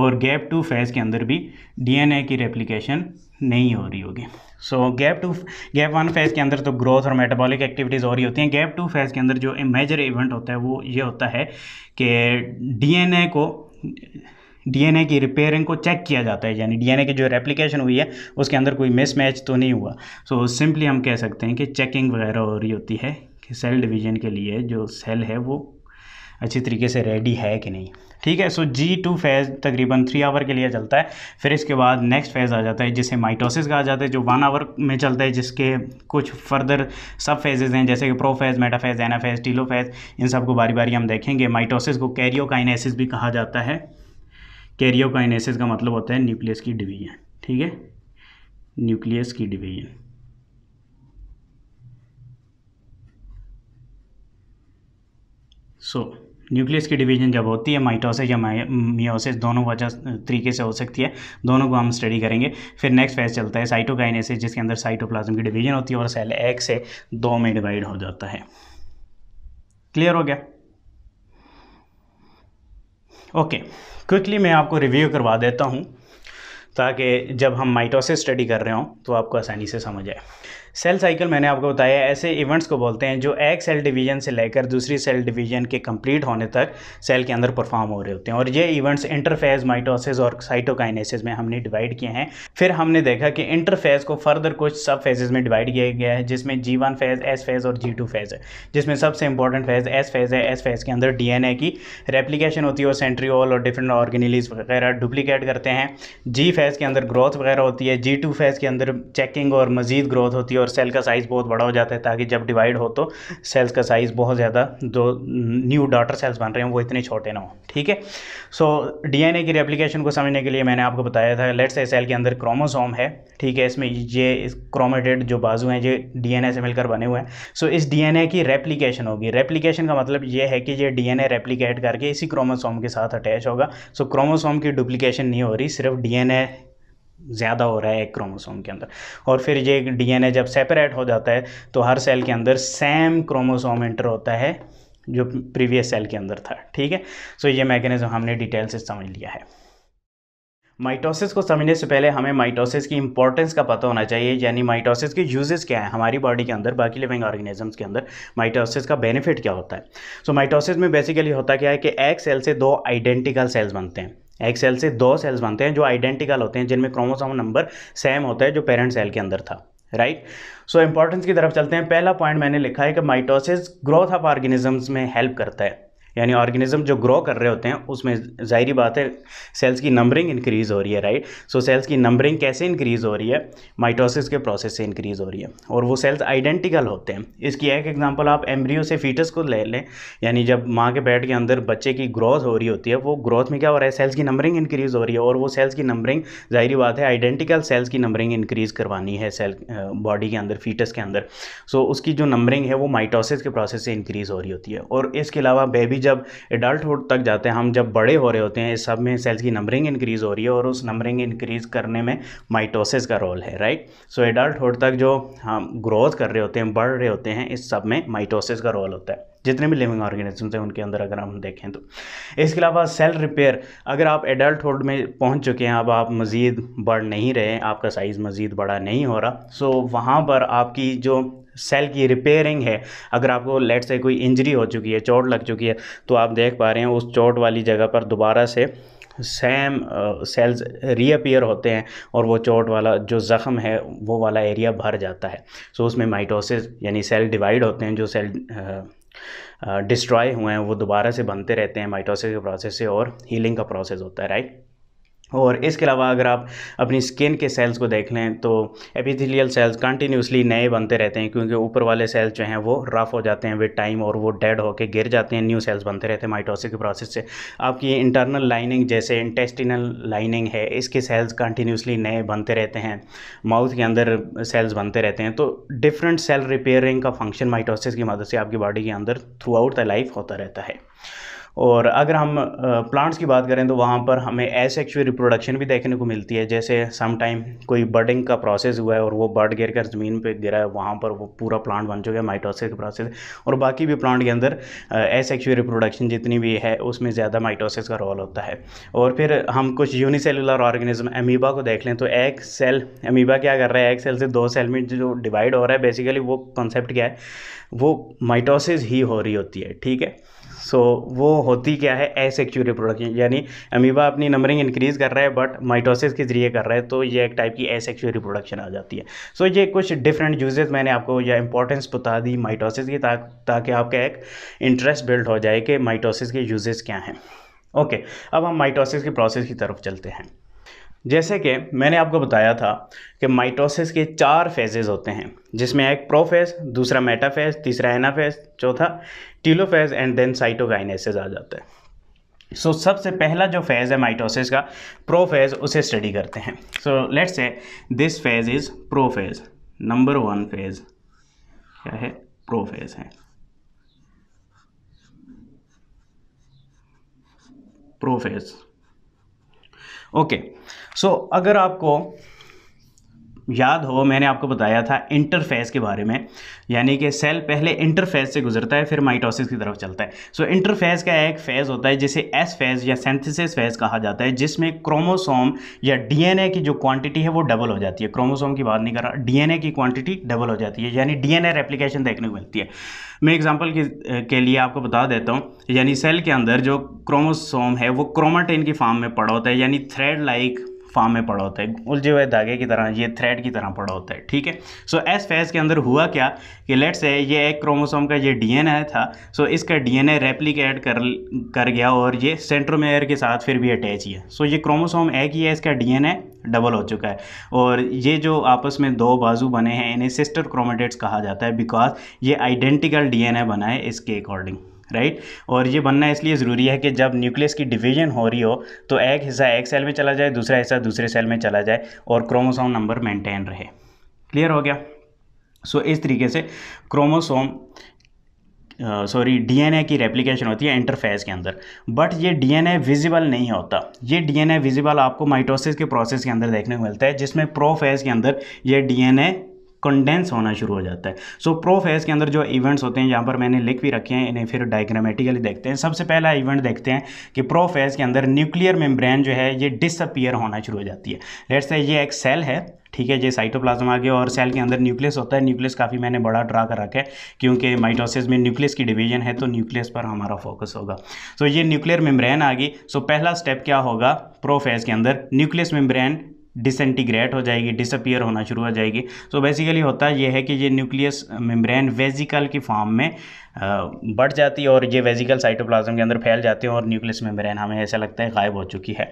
A: और गैप टू फेज के अंदर भी डी की रेप्लीकेशन नहीं हो रही होगी so gap two gap one phase के अंदर तो ग्रोथ और मेटाबॉलिक एक्टिविटीज़ और ही होती हैं गैप टू फेज़ के अंदर जो मेजर इवेंट होता है वो ये होता है कि डीएनए को डीएनए की रिपेयरिंग को चेक किया जाता है यानी डीएनए की जो रेप्लिकेशन हुई है उसके अंदर कोई मिसमैच तो नहीं हुआ सो so, सिंपली हम कह सकते हैं कि चेकिंग वगैरह हो रही होती है कि सेल डिवीजन के लिए जो सेल है वो अच्छी तरीके से रेडी है कि नहीं ठीक है सो जी टू फेज़ तकरीबन थ्री आवर के लिए चलता है फिर इसके बाद नेक्स्ट फेज़ आ जाता है जिसे माइटोसिस कहा जाता है जो वन आवर में चलता है जिसके कुछ फर्दर सब फेजेज हैं जैसे कि प्रोफेज मेटाफेज एनाफेज टीलोफेज इन सब को बारी बारी हम देखेंगे माइटोसिस को कैरियोकाइनेसिस भी कहा जाता है कैरियोकाइनेसिस का मतलब होता है न्यूक्लियस की डिवीजन ठीक है न्यूक्लियस की डिवीजन सो so, न्यूक्लियस की डिवीजन जब होती है माइटोसिस या मियोसिस दोनों वजह तरीके से हो सकती है दोनों को हम स्टडी करेंगे फिर नेक्स्ट फेज चलता है साइटोकाइनेसिस जिसके अंदर साइटोप्लाज्म की डिवीजन होती है और सेल एक से दो में डिवाइड हो जाता है क्लियर हो गया ओके okay. क्विकली मैं आपको रिव्यू करवा देता हूँ ताकि जब हम माइटोसिस स्टडी कर रहे हों तो आपको आसानी से समझ आए सेल साइकिल मैंने आपको बताया ऐसे इवेंट्स को बोलते हैं जो एक सेल डिवीजन से लेकर दूसरी सेल डिवीजन के कंप्लीट होने तक सेल के अंदर परफॉर्म हो रहे होते हैं और ये इवेंट्स इंटरफेज माइटोसिस और साइटोकाइनेसिस में हमने डिवाइड किए हैं फिर हमने देखा कि इंटरफेज को फर्दर कुछ सब फेजेज में डिवाइड किया गया है जिसमें G one phase S phase और जी टू फेज है जिसमें सबसे इंपॉर्टेंट फेज एस फेज है एस फेज के अंदर ए की रेप्लीकेशन होती है और ऑल और डिफरेंट ऑर्गेनिलीज वगैरह डुप्लीकेट करते हैं जी फेज के अंदर ग्रोथ वगैरह होती है जी टू फेज के अंदर चेकिंग और मजीद ग्रोथ होती है और सेल का साइज़ बहुत बड़ा हो जाता है ताकि जब डिवाइड हो तो सेल्स का साइज़ बहुत ज़्यादा जो न्यू डॉटर सेल्स बन रहे हैं वो इतने छोटे ना हो ठीक है सो डीएनए की रेप्लिकेशन को समझने के लिए मैंने आपको बताया था लेट्स से सेल के अंदर क्रोमोसोम है ठीक है इसमें ये इस क्रोमेटेड जो बाजू हैं ये डी से मिलकर बने हुए हैं सो so, इस डीएनए की रेप्लीकेशन होगी रेप्लीकेशन का मतलब ये है कि ये डी एन करके इसी क्रोमोसोम के साथ अटैच होगा सो क्रोमोसोम की डुप्लीकेशन नहीं हो रही सिर्फ डीएनए ज़्यादा हो रहा है एक क्रोमोसोम के अंदर और फिर ये डीएनए जब सेपरेट हो जाता है तो हर सेल के अंदर सेम क्रोमोसोम एंटर होता है जो प्रीवियस सेल के अंदर था ठीक है सो ये मैकेनिज्म हमने डिटेल से समझ लिया है माइटोसिस को समझने से पहले हमें माइटोसिस की इंपॉर्टेंस का पता होना चाहिए यानी माइटोसिस के यूजेस क्या है हमारी बॉडी के अंदर बाकी लिविंग ऑर्गेनिजम्स के अंदर माइटोसिस का बेनिफिट क्या होता है सो so, माइटोसिस में बेसिकली होता क्या है कि एक सेल से दो आइडेंटिकल सेल्स बनते हैं एक सेल से दो सेल्स बनते हैं जो आइडेंटिकल होते हैं जिनमें क्रोमोसोम नंबर सेम होता है जो पेरेंट सेल के अंदर था राइट सो इंपॉर्टेंस की तरफ चलते हैं पहला पॉइंट मैंने लिखा है कि माइटोसिस ग्रोथ ऑफ ऑर्गेनिजम्स में हेल्प करता है यानी ऑर्गेनिज्म जो ग्रो कर रहे होते हैं उसमें ज़ाहरी बात है सेल्स की नंबरिंग इंक्रीज़ हो रही है राइट सो सेल्स की नंबरिंग कैसे इंक्रीज़ हो रही है माइटोसिस के प्रोसेस से इंक्रीज़ हो रही है और वो सेल्स आइडेंटिकल होते हैं इसकी एक एग्जांपल आप एम्ब्रियो से फीटस को ले लें यानी जब माँ के पेट के अंदर बच्चे की ग्रोथ हो रही होती है वो ग्रोथ में क्या हो रहा है सेल्स की नंबरिंग इंक्रीज़ हो रही है और वो सेल्स की नंबरिंग ज़ाहरी बात है आइडेंटिकल सेल्स की नंबरिंग इंक्रीज़ करवानी है सेल बॉडी के अंदर फीटस के अंदर सो उसकी जो नंबरिंग है वो माइटोसिस के प्रोसेस से इंक्रीज़ हो रही होती है और इसके अलावा बेबी जब एडल्टहुड तक जाते हैं हम जब बड़े हो रहे होते हैं इस सब में सेल्स की नंबरिंग इंक्रीज़ हो रही है और उस नंबरिंग इंक्रीज करने में माइटोसिस का रोल है राइट सो एडल्टहुड तक जो हम ग्रोथ कर रहे होते हैं बढ़ रहे होते हैं इस सब में माइटोसिस का रोल होता है जितने भी लिविंग ऑर्गेनिजम्स हैं उनके अंदर अगर हम देखें तो इसके अलावा सेल रिपेयर अगर आप एडल्टहुड में पहुंच चुके हैं अब आप मज़ीद बढ़ नहीं रहे आपका साइज़ मज़ीद बड़ा नहीं हो रहा सो वहाँ पर आपकी जो सेल की रिपेयरिंग है अगर आपको लेट से कोई इंजरी हो चुकी है चोट लग चुकी है तो आप देख पा रहे हैं उस चोट वाली जगह पर दोबारा से सेम सेल्स रीअपियर होते हैं और वो चोट वाला जो ज़ख़म है वो वाला एरिया भर जाता है सो so, उसमें माइटोसिस यानी सेल डिवाइड होते हैं जो सेल डिस्ट्रॉय uh, uh, हुए हैं वो दोबारा से बनते रहते हैं माइटोसिस के प्रोसेस से और हीलिंग का प्रोसेस होता है राइट और इसके अलावा अगर आप अपनी स्किन के सेल्स को देख लें तो एपिथेलियल सेल्स कंटिन्यूसली नए बनते रहते हैं क्योंकि ऊपर वाले सेल्स जो हैं वो रफ हो जाते हैं विद टाइम और वो डेड होकर गिर जाते हैं न्यू सेल्स बनते रहते हैं माइटोसिस के प्रोसेस से आपकी इंटरनल लाइनिंग जैसे इंटेस्टिनल लाइनिंग है इसके सेल्स कंटिन्यूसली नए बनते रहते हैं माउथ के अंदर सेल्स बनते रहते हैं तो डिफरेंट सेल रिपेयरिंग का फंक्शन माइटोसिस की मदद से आपकी बॉडी के अंदर थ्रू आउट द लाइफ होता रहता है और अगर हम प्लांट्स की बात करें तो वहाँ पर हमें एसेक्चुअल रिप्रोडक्शन भी देखने को मिलती है जैसे समटाइम कोई बर्डिंग का प्रोसेस हुआ है और वो बर्ड गिर कर ज़मीन पर गिरा है वहाँ पर वो पूरा प्लांट बन चुका है माइटोसिस का प्रोसेस और बाकी भी प्लांट के अंदर एसेक्चुअल रिप्रोडक्शन जितनी भी है उसमें ज़्यादा माइटोसिस का रोल होता है और फिर हम कुछ यूनिसेलुलर ऑर्गेनिज्म अमीबा को देख लें तो एक सेल अमीबा क्या कर रहा है एक सेल से दो सेल में जो डिवाइड हो रहा है बेसिकली वो कॉन्सेप्ट क्या है वो माइटोसिस ही हो रही होती है ठीक है सो so, वो होती क्या है एक्चुअल रिप्रोडक्शन यानी अमीबा अपनी नंबरिंग इंक्रीज़ कर रहा है बट माइटोसिस के ज़रिए कर रहा है तो ये एक टाइप की एक्चुअल रिप्रोडक्शन आ जाती है सो so, ये कुछ डिफरेंट यूजेज मैंने आपको या इंपॉर्टेंस बता दी माइटोसिस की ताकि आपका एक इंटरेस्ट बिल्ड हो जाए कि माइटोसिस के यूजेज क्या हैं ओके okay, अब हम माइटोसिस की प्रोसेस की तरफ चलते हैं जैसे कि मैंने आपको बताया था कि माइटोसिस के चार फेजेज़ होते हैं जिसमें एक प्रोफेज दूसरा मेटाफेज तीसरा एनाफेज चौथा टीलोफेज एंड देन साइटोगाइनेसिस आ जाता है सो so, सबसे पहला जो फेज़ है माइटोसिस का प्रोफेज उसे स्टडी करते हैं so let's say this phase is prophase number one phase क्या है प्रोफेज है प्रोफेज ओके सो अगर आपको याद हो मैंने आपको बताया था इंटरफेस के बारे में यानी कि सेल पहले इंटरफेज से गुजरता है फिर माइटोसिस की तरफ चलता है सो so, इंटरफेज का एक फेज़ होता है जिसे एस फेज़ या सेंथिसिस फेज़ कहा जाता है जिसमें क्रोमोसोम या डीएनए की जो क्वांटिटी है वो डबल हो जाती है क्रोमोसोम की बात नहीं कर रहा डीएनए की क्वांटिटी डबल हो जाती है यानी डीएनए रेप्लीकेशन देखने को मिलती है मैं एग्ज़ाम्पल के, के लिए आपको बता देता हूँ यानी सेल के अंदर जो क्रोमोसोम है वो क्रोमाटेन की फॉर्म में पड़ा होता है यानी थ्रेड लाइक फॉर्म में पड़ा होता है उलझे हुए धागे की तरह ये थ्रेड की तरह पड़ा होता है ठीक है सो एस फेज के अंदर हुआ क्या कि लेट्स है ये एक क्रोमोसोम का ये डीएनए था सो so, इसका डीएनए रेप्लिकेट कर कर गया और ये सेंट्रोमेयर के साथ फिर भी अटैच ही है सो so, ये क्रोमोसोम एक ही है इसका डीएनए डबल हो चुका है और ये जो आपस में दो बाजू बने हैं इन्हें सिस्टर क्रोमेटेट्स कहा जाता है बिकॉज ये आइडेंटिकल ए बना है इसके अकॉर्डिंग राइट और ये बनना इसलिए ज़रूरी है कि जब न्यूक्लियस की डिवीजन हो रही हो तो एक हिस्सा एक सेल में चला जाए दूसरा हिस्सा दूसरे सेल में चला जाए और क्रोमोसोम नंबर मेंटेन रहे क्लियर हो गया सो so, इस तरीके से क्रोमोसोम सॉरी डीएनए की रेप्लिकेशन होती है इंटरफेस के अंदर बट ये डीएनए विजिबल नहीं होता ये डीएनए विजिबल आपको माइटोसिस के प्रोसेस के अंदर देखने को मिलता है जिसमें प्रोफेज के अंदर ये डीएनए कंडेंस होना शुरू हो जाता है सो प्रो फेज के अंदर जो इवेंट्स होते हैं यहाँ पर मैंने लिख भी रखे हैं इन्हें फिर डायग्रामेटिकली देखते हैं सबसे पहला इवेंट देखते हैं कि प्रो फेज के अंदर न्यूक्लियर मेम्ब्रेन जो है ये डिसअपियर होना शुरू हो जाती है लेट्स से ये एक सेल है ठीक है ये साइटोप्लाज्म आ गया और सेल के अंदर न्यूक्लियस होता है न्यूक्लियस काफ़ी मैंने बड़ा ड्रा कर रखा है क्योंकि माइटोसिस में न्यूक्लियस की डिवीजन है तो न्यूक्लियस पर हमारा फोकस होगा सो so, ये न्यूक्लियर मेम्ब्रेन आ गई सो so, पहला स्टेप क्या होगा प्रोफेज के अंदर न्यूक्लियस मेम्ब्रेन डिसइंटीग्रेट हो जाएगी डिसअपियर होना शुरू हो जाएगी सो so बेसिकली होता यह है कि ये न्यूक्लियस मेम्ब्रेन वेजिकल की फॉर्म में बढ़ जाती है और ये वेजिकल साइटोप्लाज्म के अंदर फैल जाते हैं और न्यूक्लियस मेम्ब्रेन हमें ऐसा लगता है गायब हो चुकी है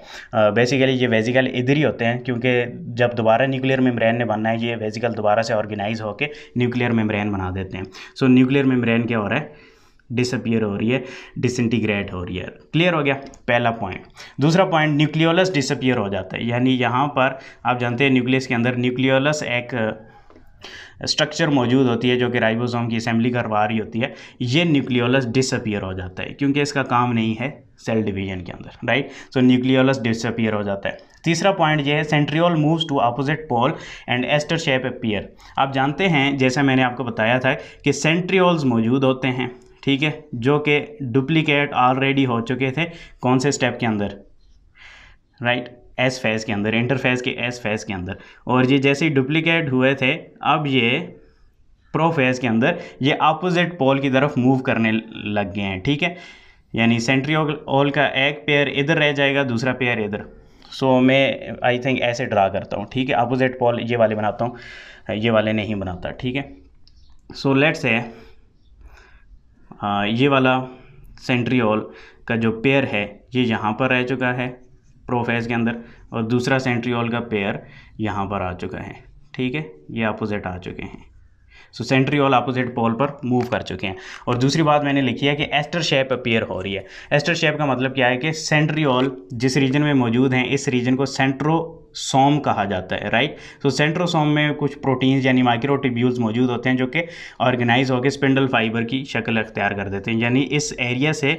A: बेसिकली ये वेजिकल इधर ही होते हैं क्योंकि जब दोबारा न्यूक्लियर मेम्ब्रेन ने बनना है ये वेजिकल दोबारा से ऑर्गेनाइज होकर न्यूक्लियर मेम्ब्रेन बना देते हैं सो न्यूक्लियर मेम्ब्रेन क्या हो रहा है डिसअपियर हो रही है डिसइंटीग्रेट हो रही है क्लियर हो गया पहला पॉइंट दूसरा पॉइंट न्यूक्लियोलस डिसअपियर हो जाता है यानी यहाँ पर आप जानते हैं न्यूक्लियस के अंदर न्यूक्लियोलस एक स्ट्रक्चर मौजूद होती है जो कि राइबोसोम की असेंबली करवा रही होती है ये न्यूक्लियोलस डिसअपियर हो जाता है क्योंकि इसका काम नहीं है सेल डिवीजन के अंदर राइट सो न्यूक्लियोलस डिसअपियर हो जाता है तीसरा पॉइंट ये है centriole moves to opposite pole and aster shape appear आप जानते हैं जैसा मैंने आपको बताया था कि सेंट्रियोल्स मौजूद होते हैं ठीक है जो कि डुप्लीकेट ऑलरेडी हो चुके थे कौन से स्टेप के अंदर राइट एस फेज़ के अंदर इंटरफेज के एस फेज़ के अंदर और ये जैसे ही डुप्लीकेट हुए थे अब ये प्रो फेज़ के अंदर ये अपोजिट पोल की तरफ मूव करने लग गए हैं ठीक है यानी सेंट्रियोल का एक पेयर इधर रह जाएगा दूसरा पेयर इधर सो so, मैं आई थिंक ऐसे ड्रा करता हूँ ठीक है अपोजिट पोल ये वाले बनाता हूँ ये वाले नहीं बनाता ठीक है सो लेट्स है ये वाला सेंट्रियोल का जो पेयर है ये यहाँ पर रह चुका है प्रोफेज के अंदर और दूसरा सेंट्रियोल का पेयर यहाँ पर आ चुका है ठीक है ये अपोजिट आ चुके हैं सो सेंट्रियोल अपोजिट पोल पर मूव कर चुके हैं और दूसरी बात मैंने लिखी है कि एस्टर शेप अपेयर हो रही है एस्टर शेप का मतलब क्या है कि सेंट्रियोल जिस रीजन में मौजूद हैं इस रीजन को सेंट्रो सोम कहा जाता है राइट सो सेंट्रोसोम में कुछ प्रोटीन्स यानी माइक्रोटिब्यूल्स मौजूद होते हैं जो कि ऑर्गेनाइज होकर स्पिंडल फाइबर की शक्ल अख्तियार कर देते हैं यानी इस एरिया से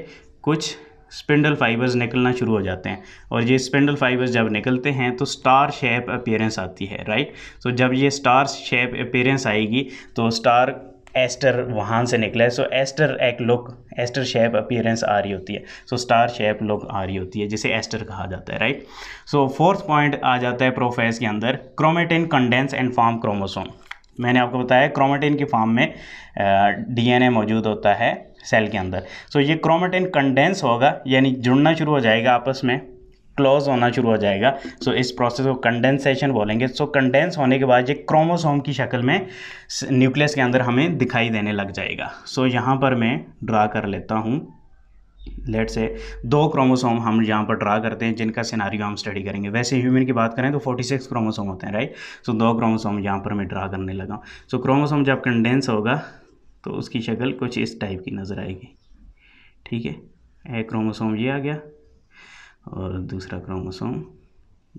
A: कुछ स्पिंडल फाइबर्स निकलना शुरू हो जाते हैं और ये स्पिंडल फाइबर्स जब निकलते हैं तो स्टार शेप अपेयरेंस आती है राइट सो so, जब ये स्टार शेप अपेयरेंस आएगी तो स्टार एस्टर वहाँ से निकला है सो एस्टर एक लुक एस्टर शेप अपीयरेंस आ रही होती है सो स्टार शेप लुक आ रही होती है जिसे एस्टर कहा जाता है राइट सो फोर्थ पॉइंट आ जाता है प्रोफेस के अंदर chromatin condense and form chromosome मैंने आपको बताया क्रोमेटिन की फॉर्म में डीएनए मौजूद होता है सेल के अंदर सो so, ये क्रोमेटिन कंडेंस होगा यानी जुड़ना शुरू हो जाएगा आपस में क्लोज होना शुरू हो जाएगा सो so, इस प्रोसेस को कंडेंसेशन बोलेंगे सो so, कंडेंस होने के बाद ये क्रोमोसोम की शक्ल में न्यूक्लियस के अंदर हमें दिखाई देने लग जाएगा सो so, यहाँ पर मैं ड्रा कर लेता हूँ लेट से दो क्रोमोसोम हम यहाँ पर ड्रा करते हैं जिनका सिनारी हम स्टडी करेंगे वैसे ह्यूमन की बात करें तो 46 क्रोमोसोम होते हैं राइट सो so, दो क्रोमोसोम यहाँ पर मैं ड्रा करने लगा सो so, क्रोमोसोम जब कंडेंस होगा तो उसकी शक्ल कुछ इस टाइप की नज़र आएगी ठीक है क्रोमोसोम ये आ गया और दूसरा क्रोमोसोम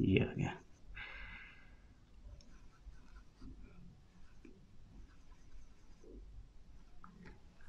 A: ये आ गया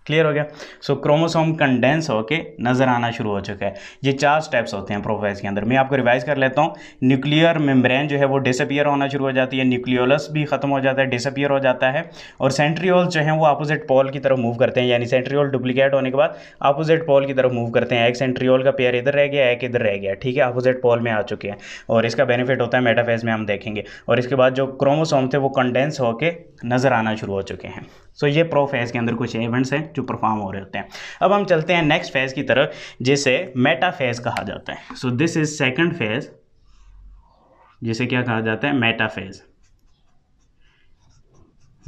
A: क्लियर हो गया सो क्रोमोसोम कंडेंस होके नज़र आना शुरू हो चुका है ये चार स्टेप्स होते हैं प्रोफेज़ के अंदर मैं आपको रिवाइज कर लेता हूँ न्यूक्लियर मेम्ब्रेन जो है वो डिसअपियर होना शुरू हो जाती है न्यूक्लियोलस भी खत्म हो जाता है डिसअपियर हो जाता है और सेंट्रियोल जो है वो अपोजिट पोल की तरफ मूव करते हैं यानी सेंट्रियोल डुप्लीकेट होने के बाद अपोजिट पोल की तरफ मूव करते हैं एक सेंट्रियोल का पेयर इधर रह गया एक इधर रह गया ठीक है अपोजिट पोल में आ चुके हैं और इसका बेनिफिट होता है मेटाफेज में हम देखेंगे और इसके बाद जो क्रोमोसोम थे वो कंडेंस होकर नज़र आना शुरू हो चुके हैं सो ये प्रोफेज के अंदर कुछ इवेंट्स हैं जो परफॉर्म हो रहे होते हैं अब हम चलते हैं नेक्स्ट फेज़ की तरफ जिसे मेटा फेज़ कहा जाता है so this is second phase जिसे क्या कहा जाता है मेटा फेज़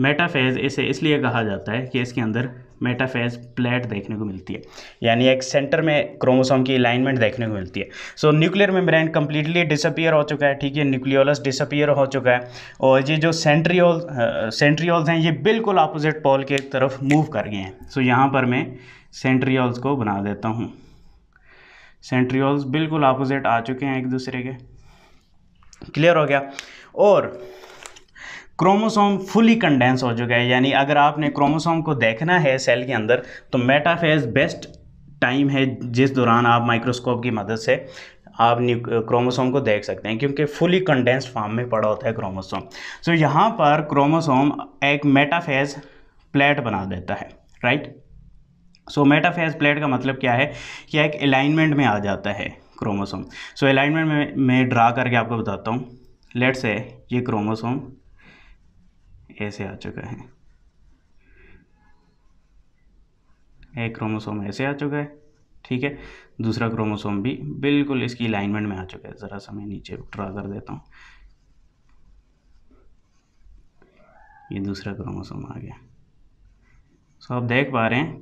A: मेटा फेज़ इसे इसलिए कहा जाता है कि इसके अंदर मेटाफेज प्लेट देखने को मिलती है यानी एक सेंटर में क्रोमोसोम की अलाइनमेंट देखने को मिलती है so nuclear membrane completely disappear हो चुका है ठीक है न्यूक्लियोलस डिसअपियर हो चुका है और ये जो सेंट्रियोल सेंट्रियोल्स uh, हैं ये बिल्कुल अपोजिट पोल के तरफ मूव कर गए हैं सो so, यहाँ पर मैं सेंट्रियोल्स को बना देता हूँ सेंट्रियोल्स बिल्कुल अपोजिट आ चुके हैं एक दूसरे के क्लियर हो गया और क्रोमोसोम फुली कंडेंस हो चुका है यानी अगर आपने क्रोमोसोम को देखना है सेल के अंदर तो मेटाफेज बेस्ट टाइम है जिस दौरान आप माइक्रोस्कोप की मदद से आप क्रोमोसोम को देख सकते हैं क्योंकि फुली कंडेंस्ड फॉर्म में पड़ा होता है क्रोमोसोम सो so, यहाँ पर क्रोमोसोम एक मेटाफेज प्लेट बना देता है राइट सो मेटाफेज प्लेट का मतलब क्या है कि एक अलाइनमेंट में आ जाता है क्रोमोसोम सो अलाइनमेंट में मैं ड्रा करके आपको बताता हूँ लेट से ये क्रोमोसोम ऐसे आ चुका है एक क्रोमोसोम ऐसे आ चुका है ठीक है दूसरा क्रोमोसोम भी बिल्कुल इसकी अलाइनमेंट में आ चुका है ज़रा सा मैं नीचे ड्रा कर देता हूँ ये दूसरा क्रोमोसोम आ गया सो आप देख पा रहे हैं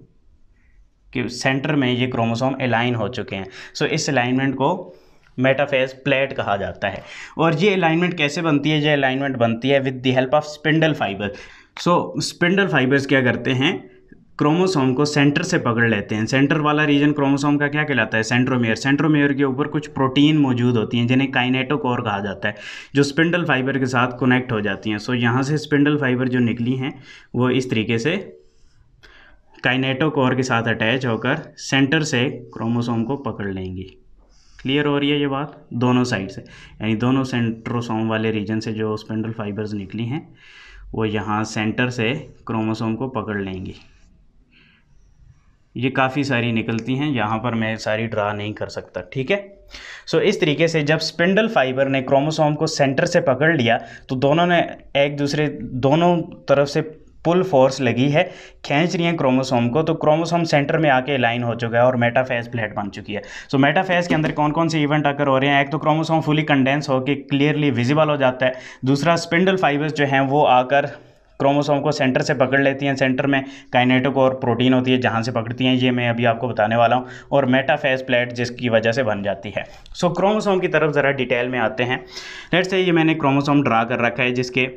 A: कि सेंटर में ये क्रोमोसोम अलाइन हो चुके हैं सो इस अलाइनमेंट को मेटाफेज प्लेट कहा जाता है और ये अलाइनमेंट कैसे बनती है ये अलाइनमेंट बनती है with the help of spindle fibre so spindle fibres क्या करते हैं क्रोमोसोम को सेंटर से पकड़ लेते हैं सेंटर वाला रीजन क्रोमोसोम का क्या कहलाता है सेंट्रोमेयर सेंट्रोमेयर के ऊपर कुछ प्रोटीन मौजूद होती हैं जिन्हें काइनेटोकोर कहा जाता है जो स्पिंडल फाइबर के साथ कनेक्ट हो जाती हैं सो so, यहाँ से स्पिंडल फाइबर जो निकली हैं वो इस तरीके से काइनेटोकोर के साथ अटैच होकर सेंटर से क्रोमोसोम को पकड़ लेंगी क्लियर हो रही है ये बात दोनों साइड से यानी दोनों सेंट्रोसोम वाले रीजन से जो स्पेंडल फाइबर्स निकली हैं वो यहाँ सेंटर से क्रोमोसोम को पकड़ लेंगी ये काफ़ी सारी निकलती हैं यहाँ पर मैं सारी ड्रा नहीं कर सकता ठीक है सो so, इस तरीके से जब स्पिंडल फाइबर ने क्रोमोसोम को सेंटर से पकड़ लिया तो दोनों ने एक दूसरे दोनों तरफ से पुल फोर्स लगी है खींच रही है क्रोमोसोम को तो क्रोमोसोम सेंटर में आके लाइन हो चुका है और मेटाफेज प्लेट बन चुकी है सो so, मेटाफेज के अंदर कौन कौन से इवेंट अगर हो रहे हैं एक तो क्रोमोसोम फुली कंडेंस होकर क्लियरली विजिबल हो जाता है दूसरा स्पिंडल फाइबर्स जो हैं वो आकर क्रोमोसोम को सेंटर से पकड़ लेती हैं सेंटर में काइनेटिक और प्रोटीन होती है जहाँ से पकड़ती हैं ये मैं अभी आपको बताने वाला हूँ और मेटाफेज प्लेट जिसकी वजह से बन जाती है सो क्रोमोसोम की तरफ ज़रा डिटेल में आते हैं लेट्स से ये मैंने क्रोमोसोम ड्रा कर रखा है जिसके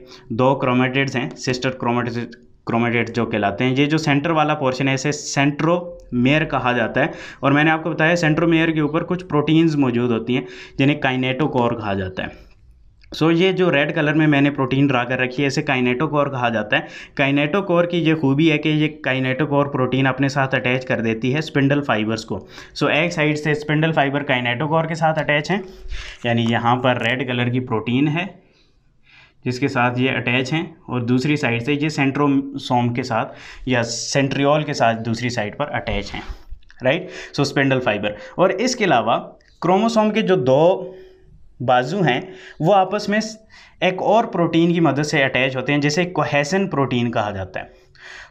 A: दो क्रोमेटेड्स हैं सिस्टर क्रोमेटेड क्रोमेटेड जो कहलाते हैं ये जो सेंटर वाला पोर्शन है इसे सेंट्रो मेयर कहा जाता है और मैंने आपको बताया सेंट्रोमेयर के ऊपर कुछ प्रोटीन्स मौजूद होती हैं जिन्हें काइनेटोकोर कहा जाता है सो so, ये जो रेड कलर में मैंने प्रोटीन ड्रा कर रखी है इसे काइनेटोकोर कहा जाता है काइनेटोकोर की ये खूबी है कि ये काइनेटोकोर प्रोटीन अपने साथ अटैच कर देती है स्पिंडल फाइबर्स को सो so, एक साइड से स्पिंडल फाइबर काइनेटोकोर के साथ अटैच हैं यानी यहाँ पर रेड कलर की प्रोटीन है जिसके साथ ये अटैच हैं और दूसरी साइड से ये सेंट्रोसोम के साथ या सेंट्रियोल के साथ दूसरी साइड पर अटैच हैं राइट सो स्पेंडल फाइबर और इसके अलावा क्रोमोसोम के जो दो बाजू हैं वो आपस में एक और प्रोटीन की मदद से अटैच होते हैं जिसे कोहेसन प्रोटीन कहा जाता है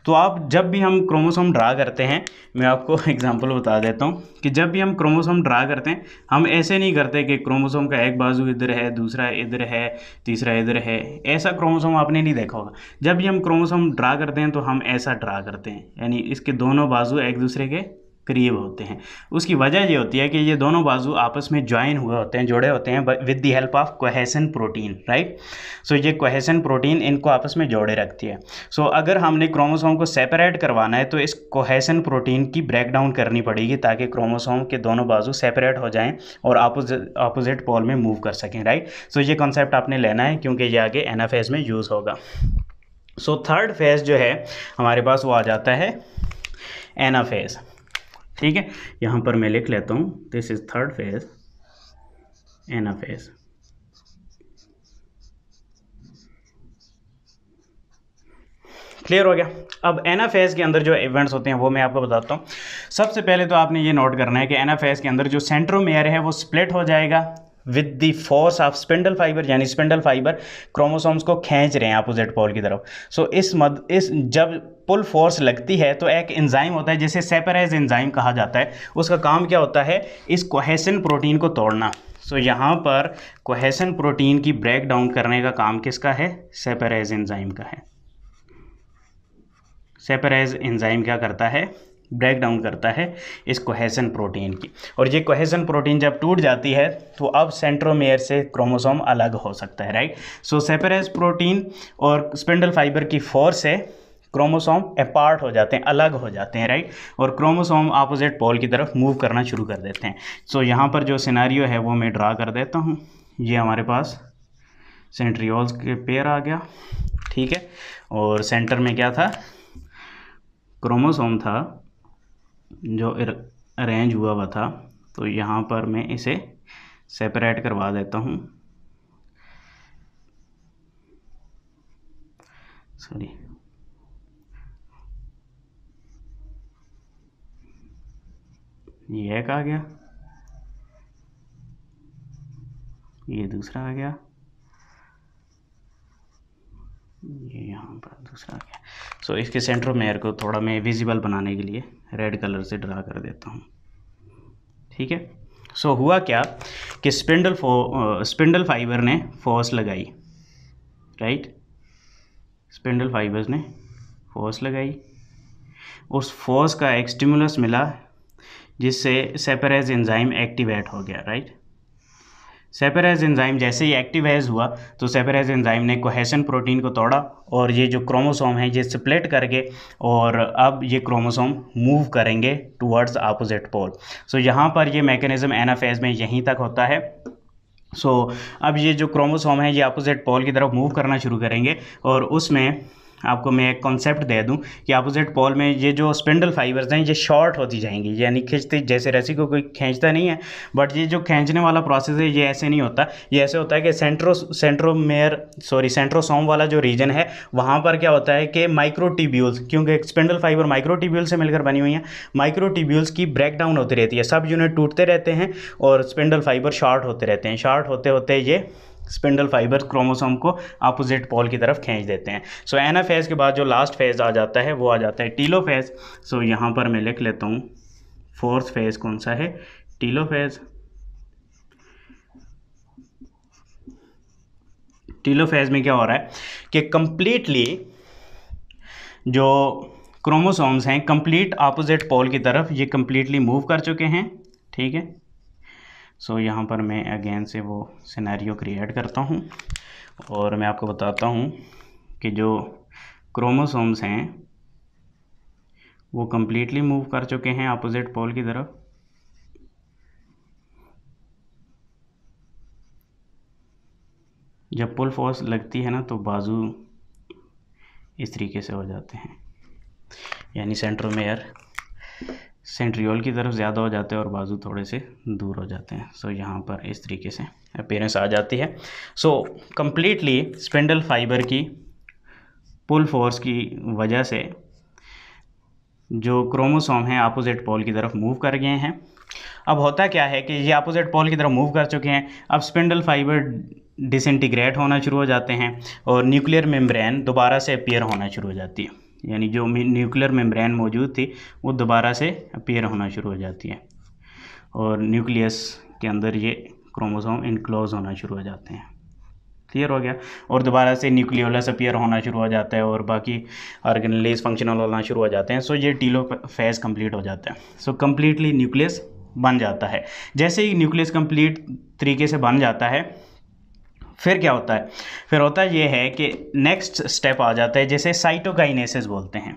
A: तो आप जब भी हम क्रोमोसोम ड्रा करते हैं मैं आपको एग्जांपल बता देता हूँ कि जब भी हम क्रोमोसोम ड्रा करते हैं हम ऐसे नहीं करते कि क्रोमोसोम का एक बाजू इधर है दूसरा इधर है तीसरा इधर है ऐसा क्रोमोसोम आपने नहीं देखा होगा जब भी हम क्रोमोसोम ड्रा करते हैं तो हम ऐसा ड्रा करते हैं यानी इसके दोनों बाजू एक दूसरे के करीब होते हैं उसकी वजह ये होती है कि ये दोनों बाजू आपस में ज्वाइन हुए होते हैं जुड़े होते हैं with the help of cohesin protein right so ये कोहेसन प्रोटीन इनको आपस में जोड़े रखती है सो so, अगर हमने क्रोमोसोम को सेपरेट करवाना है तो इस कोहेसन प्रोटीन की ब्रेकडाउन करनी पड़ेगी ताकि क्रोमोसोम के दोनों बाजू सेपरेट हो जाएँ और अपोजिट पोल में मूव कर सकें राइट सो so, ये कॉन्सेप्ट आपने लेना है क्योंकि ये आगे एना में यूज़ होगा सो थर्ड फेज़ जो है हमारे पास वो आ जाता है एनाफेज़ ठीक है यहाँ पर मैं लिख लेता हूँ this is third phase anaphase clear हो गया अब एन एफ एस के अंदर जो इवेंट्स होते हैं वो मैं आपको बताता हूँ सबसे पहले तो आपने ये नोट करना है कि एन एफ एस के अंदर जो सेंट्रोमेयर है वो स्प्लिट हो जाएगा with the force of spindle fibre यानी स्पिंडल फाइबर क्रोमोसोम्स को खींच रहे हैं अपोजिट पोल की तरफ सो so, इस मद इस जब पुल फोर्स लगती है तो एक एंजाइम होता है जिसे सेपरेज एंजाइम कहा जाता है उसका काम क्या होता है इस कोहेसन प्रोटीन को तोड़ना सो so, यहाँ पर कोहेसन प्रोटीन की ब्रेक डाउन करने का काम किसका है सेपरेज एंजाइम का है सेपरेज एंजाइम क्या करता है ब्रेक डाउन करता है इस कोहेसन प्रोटीन की और ये कोहेसन प्रोटीन जब टूट जाती है तो अब सेंट्रोमेयर से क्रोमोसोम अलग हो सकता है राइट सो सेपरेज प्रोटीन और स्पिंडल फाइबर की फोर्स है क्रोमोसोम अपार्ट हो जाते हैं अलग हो जाते हैं राइट और क्रोमोसोम अपोजिट पोल की तरफ मूव करना शुरू कर देते हैं सो यहाँ पर जो सिनारियो है वो मैं ड्रा कर देता हूँ ये हमारे पास सेंट्रियोल्स के पेयर आ गया ठीक है और सेंटर में क्या था क्रोमोसोम था जो अरेंज हुआ हुआ था तो यहाँ पर मैं इसे सेपरेट करवा देता हूँ सॉरी ये एक आ गया ये दूसरा आ गया ये यहाँ पर दूसरा आ गया सो so, इसके सेंटर में एयर को थोड़ा मैं विजिबल बनाने के लिए रेड कलर से ड्रा कर देता हूँ ठीक है सो so, हुआ क्या कि स्पिंडल फो स्पिंडल फाइबर ने फोर्स लगाई राइट स्पिंडल फाइबर्स ने फोर्स लगाई उस फोर्स का एक स्टिमुलस मिला जिससे सेपरेज एंजाइम एक्टिवेट हो गया राइट सेपरेज एंजाइम जैसे ही एक्टिवाइज हुआ तो सेपरेज एंजाइम ने कोहेसन प्रोटीन को तोड़ा और ये जो क्रोमोसोम है ये स्प्लिट करके और अब ये क्रोमोसोम मूव करेंगे टुवर्ड्स अपोजिट पोल सो यहाँ पर ये मैकेनिज्म एनाफेज में यहीं तक होता है सो so, अब ये जो क्रोमोसोम है ये अपोजिट पोल की तरफ मूव करना शुरू करेंगे और उसमें आपको मैं एक कॉन्सेप्ट दे दूं कि अपोजिट पोल में ये जो स्पिंडल फाइबर्स हैं ये शॉर्ट होती जाएंगी यानी खींचते जैसे रस्सी को कोई खींचता नहीं है बट ये जो खींचने वाला प्रोसेस है ये ऐसे नहीं होता ये ऐसे होता है कि सेंट्रो सेंट्रोमेयर सॉरी सेंट्रोसोम वाला जो रीजन है वहाँ पर क्या होता है कि माइक्रोटिब्यूल्स क्योंकि स्पिंडल फाइबर माइक्रोटिब्यूल से मिलकर बनी हुई हैं माइक्रोटिब्यूल्स की डाउन होती रहती है सब यूनिट टूटते रहते हैं और स्पिंडल फाइबर शॉर्ट होते रहते हैं शॉर्ट होते होते ये स्पिंडल फाइबर क्रोमोसोम को अपोजिट पोल की तरफ खींच देते हैं सो so, एना फेज़ के बाद जो लास्ट फेज़ आ जाता है वो आ जाता है टीलो फेज़ सो so, यहाँ पर मैं लिख लेता हूँ फोर्थ फेज़ कौन सा है टीलो फेज़ टीलो फेज़ में क्या हो रहा है कि कंप्लीटली जो क्रोमोसोम्स हैं कंप्लीट अपोजिट पोल की तरफ ये कंप्लीटली मूव कर चुके हैं ठीक है सो so, यहाँ पर मैं अगेन से वो सिनेरियो क्रिएट करता हूँ और मैं आपको बताता हूँ कि जो क्रोमोसोम्स हैं वो कम्प्लीटली मूव कर चुके हैं अपोजिट पोल की तरफ जब पुल फोर्स लगती है ना तो बाजू इस तरीके से हो जाते हैं यानी सेंट्रोमेयर सेंट्रियोल की तरफ ज़्यादा हो जाते हैं और बाजू थोड़े से दूर हो जाते हैं सो so, यहाँ पर इस तरीके से अपेयरेंस आ जाती है सो कम्प्लीटली स्पेंडल फाइबर की पुल फोर्स की वजह से जो क्रोमोसोम हैं अपोजिट पोल की तरफ मूव कर गए हैं अब होता क्या है कि ये अपोजिट पोल की तरफ मूव कर चुके हैं अब स्पेंडल फाइबर डिसइंटीग्रेट होना शुरू हो जाते हैं और न्यूक्लियर मेम्ब्रेन दोबारा से अपेयर होना शुरू हो जाती है यानी जो न्यूक्लियर मेम्ब्रेन मौजूद थी वो दोबारा से अपेयर होना शुरू हो जाती है और न्यूक्लियस के अंदर ये क्रोमोसोम इनक्लोज होना शुरू हो जाते हैं क्लियर हो गया और दोबारा से न्यूक्लियोलस अपेयर होना शुरू हो जाता है और बाकी ऑर्गेनलेज फंक्शनल होना शुरू हो जाते हैं सो ये टीलो फेज कम्प्लीट हो जाता है सो कम्प्लीटली न्यूक्लियस बन जाता है जैसे ही न्यूक्लियस कम्प्लीट तरीके से बन जाता है फिर क्या होता है फिर होता ये है कि नेक्स्ट स्टेप आ जाता है जैसे साइटोकाइनेसिस बोलते हैं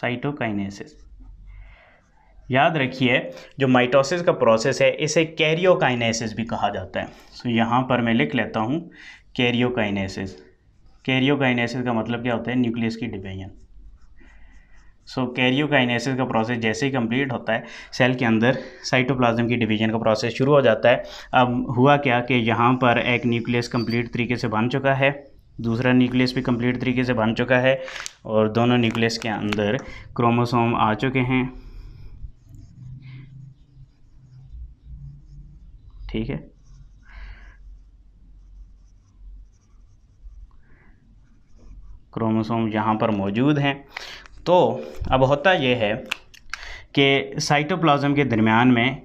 A: साइटोकाइनेसिस याद रखिए जो माइटोसिस का प्रोसेस है इसे कैरियोकाइनेसिस भी कहा जाता है सो so, यहाँ पर मैं लिख लेता हूँ कैरियोकाइनेसिस कैरियोकाइनेसिस का मतलब क्या होता है न्यूक्लियस की डिवीजन सो कैरियो का प्रोसेस जैसे ही कंप्लीट होता है सेल के अंदर साइटोप्लाज्म की डिवीजन का प्रोसेस शुरू हो जाता है अब हुआ क्या कि यहाँ पर एक न्यूक्लियस कंप्लीट तरीके से बन चुका है दूसरा न्यूक्लियस भी कंप्लीट तरीके से बन चुका है और दोनों न्यूक्लियस के अंदर क्रोमोसोम आ चुके हैं ठीक है क्रोमोसोम यहाँ पर मौजूद हैं तो अब होता यह है कि साइटोप्लाज्म के दरमियान में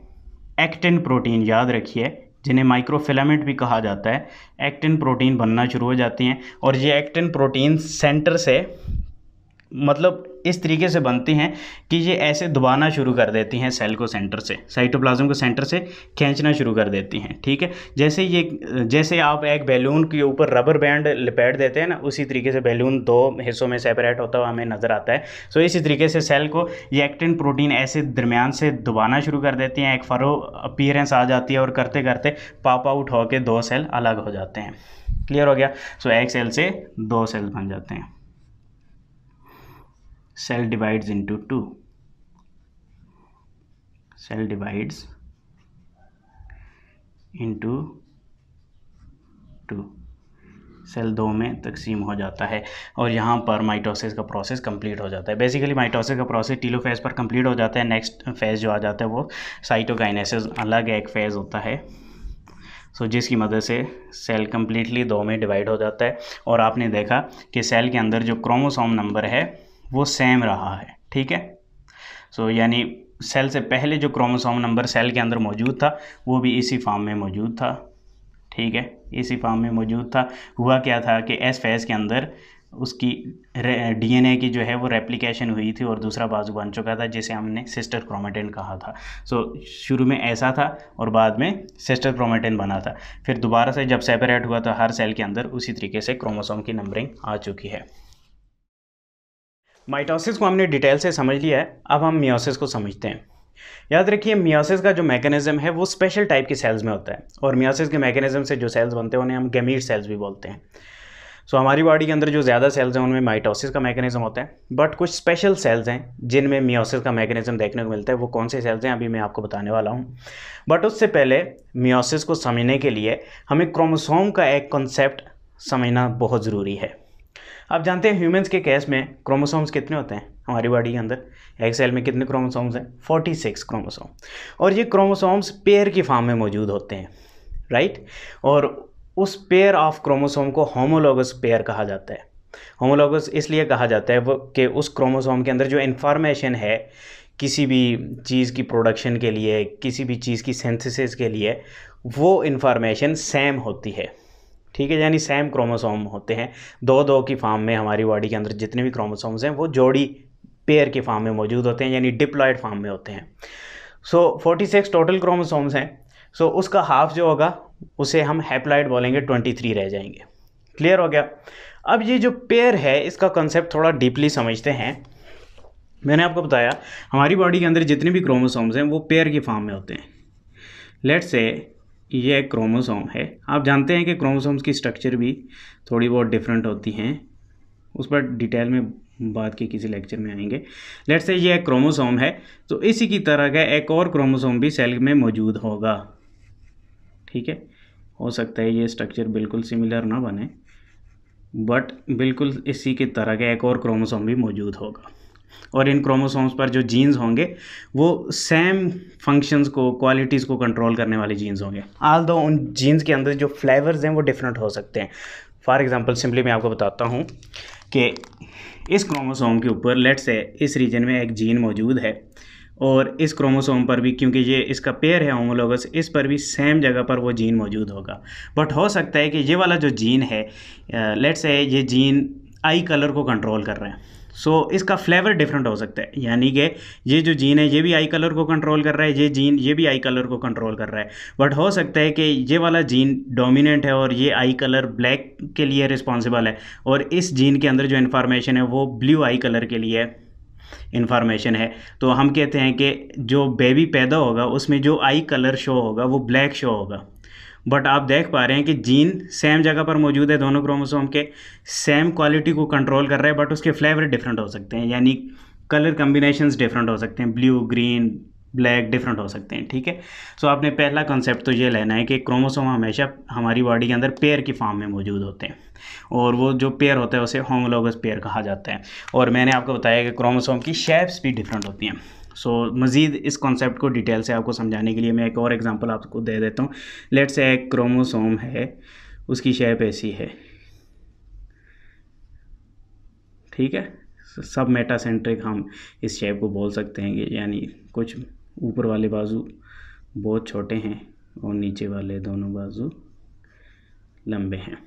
A: एक्टिन प्रोटीन याद रखिए जिन्हें माइक्रोफिलामेंट भी कहा जाता है एक्टिन प्रोटीन बनना शुरू हो जाती हैं और ये एक्टिन प्रोटीन सेंटर से मतलब इस तरीके से बनती हैं कि ये ऐसे दबाना शुरू कर देती हैं सेल को सेंटर से साइटोप्लाज्म को सेंटर से खींचना शुरू कर देती हैं ठीक है जैसे ये जैसे आप एक बैलून के ऊपर रबर बैंड लपेट देते हैं ना उसी तरीके से बैलून दो हिस्सों में सेपरेट होता हुआ हमें नज़र आता है सो इसी तरीके से सेल को ये एक्टिन प्रोटीन ऐसे दरमियान से दबाना शुरू कर देती हैं एक फरो अपियरेंस आ जाती है और करते करते पाप आउट होकर दो सेल अलग हो जाते हैं क्लियर हो गया सो so, एक सेल से दो सेल बन जाते हैं cell divides into two cell divides into two cell दो में तकसीम हो जाता है और यहाँ पर माइटोसिस का प्रोसेस कंप्लीट हो जाता है बेसिकली माइटोसिस का प्रोसेस टीलो फेज़ पर कंप्लीट हो जाता है नेक्स्ट फेज़ जो आ जाता है वो साइटोकाइनेसिस अलग एक फेज़ होता है सो so, जिसकी मदद से सेल कम्प्लीटली दो में डिवाइड हो जाता है और आपने देखा कि सेल के अंदर जो क्रोमोसोम नंबर है वो सेम रहा है ठीक है सो so, यानी सेल से पहले जो क्रोमोसोम नंबर सेल के अंदर मौजूद था वो भी इसी फॉर्म में मौजूद था ठीक है इसी फॉर्म में मौजूद था हुआ क्या था कि एस फेज के अंदर उसकी डीएनए की जो है वो रेप्लिकेशन हुई थी और दूसरा बाजू बन चुका था जिसे हमने सिस्टर क्रोमेटिन कहा था सो so, शुरू में ऐसा था और बाद में सिस्टर क्रोमेटिन बना था फिर दोबारा से जब सेपरेट हुआ तो हर सेल के अंदर उसी तरीके से क्रोमोसोम की नंबरिंग आ चुकी है माइटोसिस को हमने डिटेल से समझ लिया है अब हम मियोसिस को समझते हैं याद रखिए मियोसिस का जो मैकेनिज्म है वो स्पेशल टाइप की सेल्स में होता है और मियोसिस के मैकेनिज्म से जो सेल्स बनते हैं उन्हें हम गैमीट सेल्स भी बोलते हैं सो so, हमारी बॉडी के अंदर जो ज़्यादा सेल्स हैं उनमें माइटोसिस का मैकेनिज्म होता है बट कुछ स्पेशल सेल्स हैं जिनमें मियोसिस का मैकेनिज्म देखने को मिलता है वो कौन से सेल्स हैं अभी मैं आपको बताने वाला हूँ बट उससे पहले मियोसिस को समझने के लिए हमें क्रोमोसोम का एक कॉन्सेप्ट समझना बहुत ज़रूरी है आप जानते हैं ह्यूमंस के केस में क्रोमोसोम्स कितने होते हैं हमारी बॉडी के अंदर एक सेल में कितने क्रोमोसोम्स हैं 46 क्रोमोसोम और ये क्रोमोसोम्स पेयर की फॉर्म में मौजूद होते हैं राइट और उस पेयर ऑफ क्रोमोसोम को होमोलोगस पेयर कहा जाता है होमोलोगस इसलिए कहा जाता है वो कि उस क्रोमोसोम के अंदर जो इन्फॉर्मेशन है किसी भी चीज़ की प्रोडक्शन के लिए किसी भी चीज़ की सेंथिस के लिए वो इन्फॉर्मेशन सेम होती है ठीक है यानी सेम क्रोमोसोम होते हैं दो दो की फार्म में हमारी बॉडी के अंदर जितने भी क्रोमोसोम्स हैं वो जोड़ी पेयर के फार्म में मौजूद होते हैं यानी डिप्लॉयड फार्म में होते हैं so forty six total chromosomes हैं सो so, उसका हाफ जो होगा उसे हम हैप्लाइड बोलेंगे ट्वेंटी थ्री रह जाएंगे क्लियर हो गया अब ये जो पेयर है इसका कंसेप्ट थोड़ा डीपली समझते हैं मैंने आपको बताया हमारी बॉडी के अंदर जितने भी क्रोमोसोम्स हैं वो पेयर के फॉर्म में होते हैं लेट से ये एक क्रोमोसोम है आप जानते हैं कि क्रोमोसोम्स की स्ट्रक्चर भी थोड़ी बहुत डिफरेंट होती हैं उस पर डिटेल में बाद के किसी लेक्चर में आएंगे लेट्स से ये एक क्रोमोसोम है तो इसी की तरह का एक और क्रोमोसोम भी सेल में मौजूद होगा ठीक है हो सकता है ये स्ट्रक्चर बिल्कुल सिमिलर ना बने बट बिल्कुल इसी की तरह का एक और क्रोमोसोम भी मौजूद होगा और इन क्रोमोसोम्स पर जो जीन्स होंगे वो सेम फंक्शंस को क्वालिटीज़ को कंट्रोल करने वाले जीन्स होंगे आल दो उन जीन्स के अंदर जो फ्लेवर्स हैं वो डिफरेंट हो सकते हैं फॉर एग्ज़ाम्पल सिंपली मैं आपको बताता हूँ कि इस क्रोमोसोम के ऊपर लेट्स से इस रीजन में एक जीन मौजूद है और इस क्रोमोसोम पर भी क्योंकि ये इसका पेयर है होमोलोगस इस पर भी सेम जगह पर वो जीन मौजूद होगा बट हो सकता है कि ये वाला जो जीन है लेट्स से ये जीन आई कलर को कंट्रोल कर रहे हैं सो so, इसका फ्लेवर डिफरेंट हो सकता है यानी कि ये जो जीन है ये भी आई कलर को कंट्रोल कर रहा है ये जीन ये भी आई कलर को कंट्रोल कर रहा है बट हो सकता है कि ये वाला जीन डोमिनेंट है और ये आई कलर ब्लैक के लिए रिस्पॉन्सिबल है और इस जीन के अंदर जो इन्फॉर्मेशन है वो ब्लू आई कलर के लिए इन्फॉर्मेशन है तो हम कहते हैं कि जो बेबी पैदा होगा उसमें जो आई कलर शो होगा वो ब्लैक शो होगा बट आप देख पा रहे हैं कि जीन सेम जगह पर मौजूद है दोनों क्रोमोसोम के सेम क्वालिटी को कंट्रोल कर रहे हैं बट उसके फ्लेवर डिफरेंट हो सकते हैं यानी कलर कम्बिनेशन डिफरेंट हो सकते हैं ब्लू ग्रीन ब्लैक डिफरेंट हो सकते हैं ठीक है सो so, आपने पहला कॉन्सेप्ट तो ये लेना है कि क्रोमोसोम हमेशा हमारी बॉडी के अंदर पेयर की फॉर्म में मौजूद होते हैं और वो जो पेयर होता है उसे होमोलोगस पेयर कहा जाता है और मैंने आपको बताया कि क्रोमोसोम की शेप्स भी डिफरेंट होती हैं सो so, मज़ीद इस कॉन्सेप्ट को डिटेल से आपको समझाने के लिए मैं एक और एग्ज़ाम्पल आपको दे देता हूँ लेट्स से एक क्रोमोसोम है उसकी शेप ऐसी है ठीक है सब मेटासेंट्रिक हम इस शेप को बोल सकते हैं यानी कुछ ऊपर वाले बाजू बहुत छोटे हैं और नीचे वाले दोनों बाजू लंबे हैं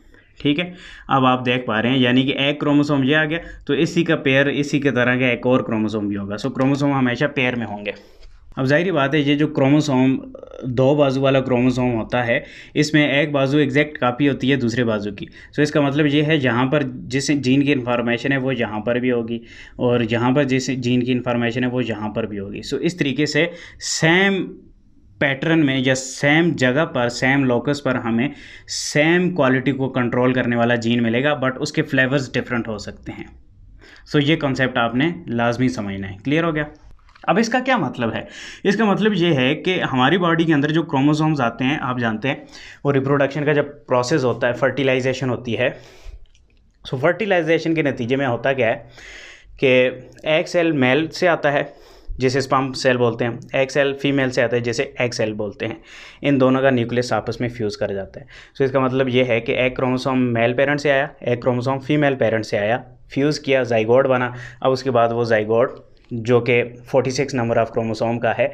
A: ठीक है अब आप देख पा रहे हैं यानी कि एक क्रोमोसोम ये आ गया तो इसी का पेयर इसी के तरह का एक और क्रोमोसोम भी होगा सो क्रोमोसोम हमेशा पेयर में होंगे अब जाहिर बात है ये जो क्रोमोसोम दो बाजू वाला क्रोमोसोम होता है इसमें एक बाजू एग्जैक्ट कापी होती है दूसरे बाजू की सो so, इसका मतलब ये है जहाँ पर जिस जीन की इन्फॉर्मेशन है वो यहाँ पर भी होगी और जहाँ पर जिस जीन की इन्फॉर्मेशन है वो यहाँ पर भी होगी सो so, इस तरीके से सेम पैटर्न में या सेम जगह पर सेम लोकस पर हमें सेम क्वालिटी को कंट्रोल करने वाला जीन मिलेगा बट उसके फ्लेवर्स डिफरेंट हो सकते हैं सो so, ये कॉन्सेप्ट आपने लाजमी समझना है क्लियर हो गया अब इसका क्या मतलब है इसका मतलब ये है कि हमारी बॉडी के अंदर जो क्रोमोसोम्स आते हैं आप जानते हैं वो रिप्रोडक्शन का जब प्रोसेस होता है फर्टिलाइजेशन होती है सो so, फर्टिलाइजेशन के नतीजे में होता क्या है कि एक्स सेल मेल से आता है जिसे स्पम सेल बोलते हैं एग सेल फीमेल से आता है जैसे एग सेल बोलते हैं इन दोनों का न्यूक्लियस आपस में फ्यूज़ कर जाता है सो so, इसका मतलब ये है कि एग क्रोमोसोम मेल पेरेंट से आया एग क्रोमोसोम फीमेल पेरेंट से आया फ्यूज़ किया जाइगोड बना अब उसके बाद वो जाइगोड जो कि 46 नंबर ऑफ क्रोमोसोम का है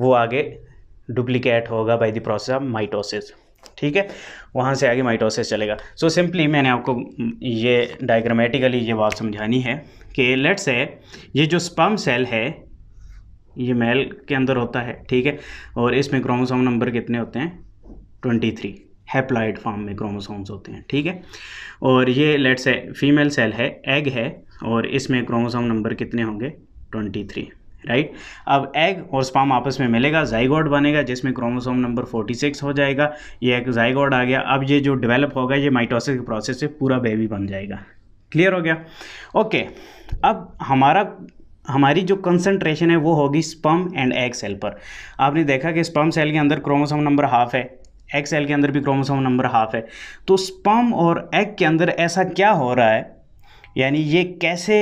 A: वो आगे डुप्लीकेट होगा by the process of mitosis ठीक है वहाँ से आगे माइटोसिस चलेगा सो so, सिंपली मैंने आपको ये डायग्रामेटिकली ये बात समझानी है कि लेट्स है ये जो स्पम सेल है ये मेल के अंदर होता है ठीक है और इसमें क्रोमोसोम नंबर कितने होते हैं ट्वेंटी थ्री हैप्लाइड फॉर्म में क्रोमोसोम्स होते हैं ठीक है और ये लेट से फीमेल सेल है एग है और इसमें क्रोमोसोम नंबर कितने होंगे ट्वेंटी थ्री राइट अब एग और स्पाम आपस में मिलेगा जाइगोड बनेगा जिसमें क्रोमोसोम नंबर 46 हो जाएगा ये एक जाइगोड आ गया अब ये जो डेवलप होगा ये माइटोसिस के प्रोसेस से पूरा बेबी बन जाएगा क्लियर हो गया ओके अब हमारा हमारी जो कंसंट्रेशन है वो होगी स्पम एंड एग सेल पर आपने देखा कि स्पम सेल के अंदर क्रोमोसोम नंबर हाफ है एग सेल के अंदर भी क्रोमोसोम नंबर हाफ है तो स्पम और एग के अंदर ऐसा क्या हो रहा है यानी ये कैसे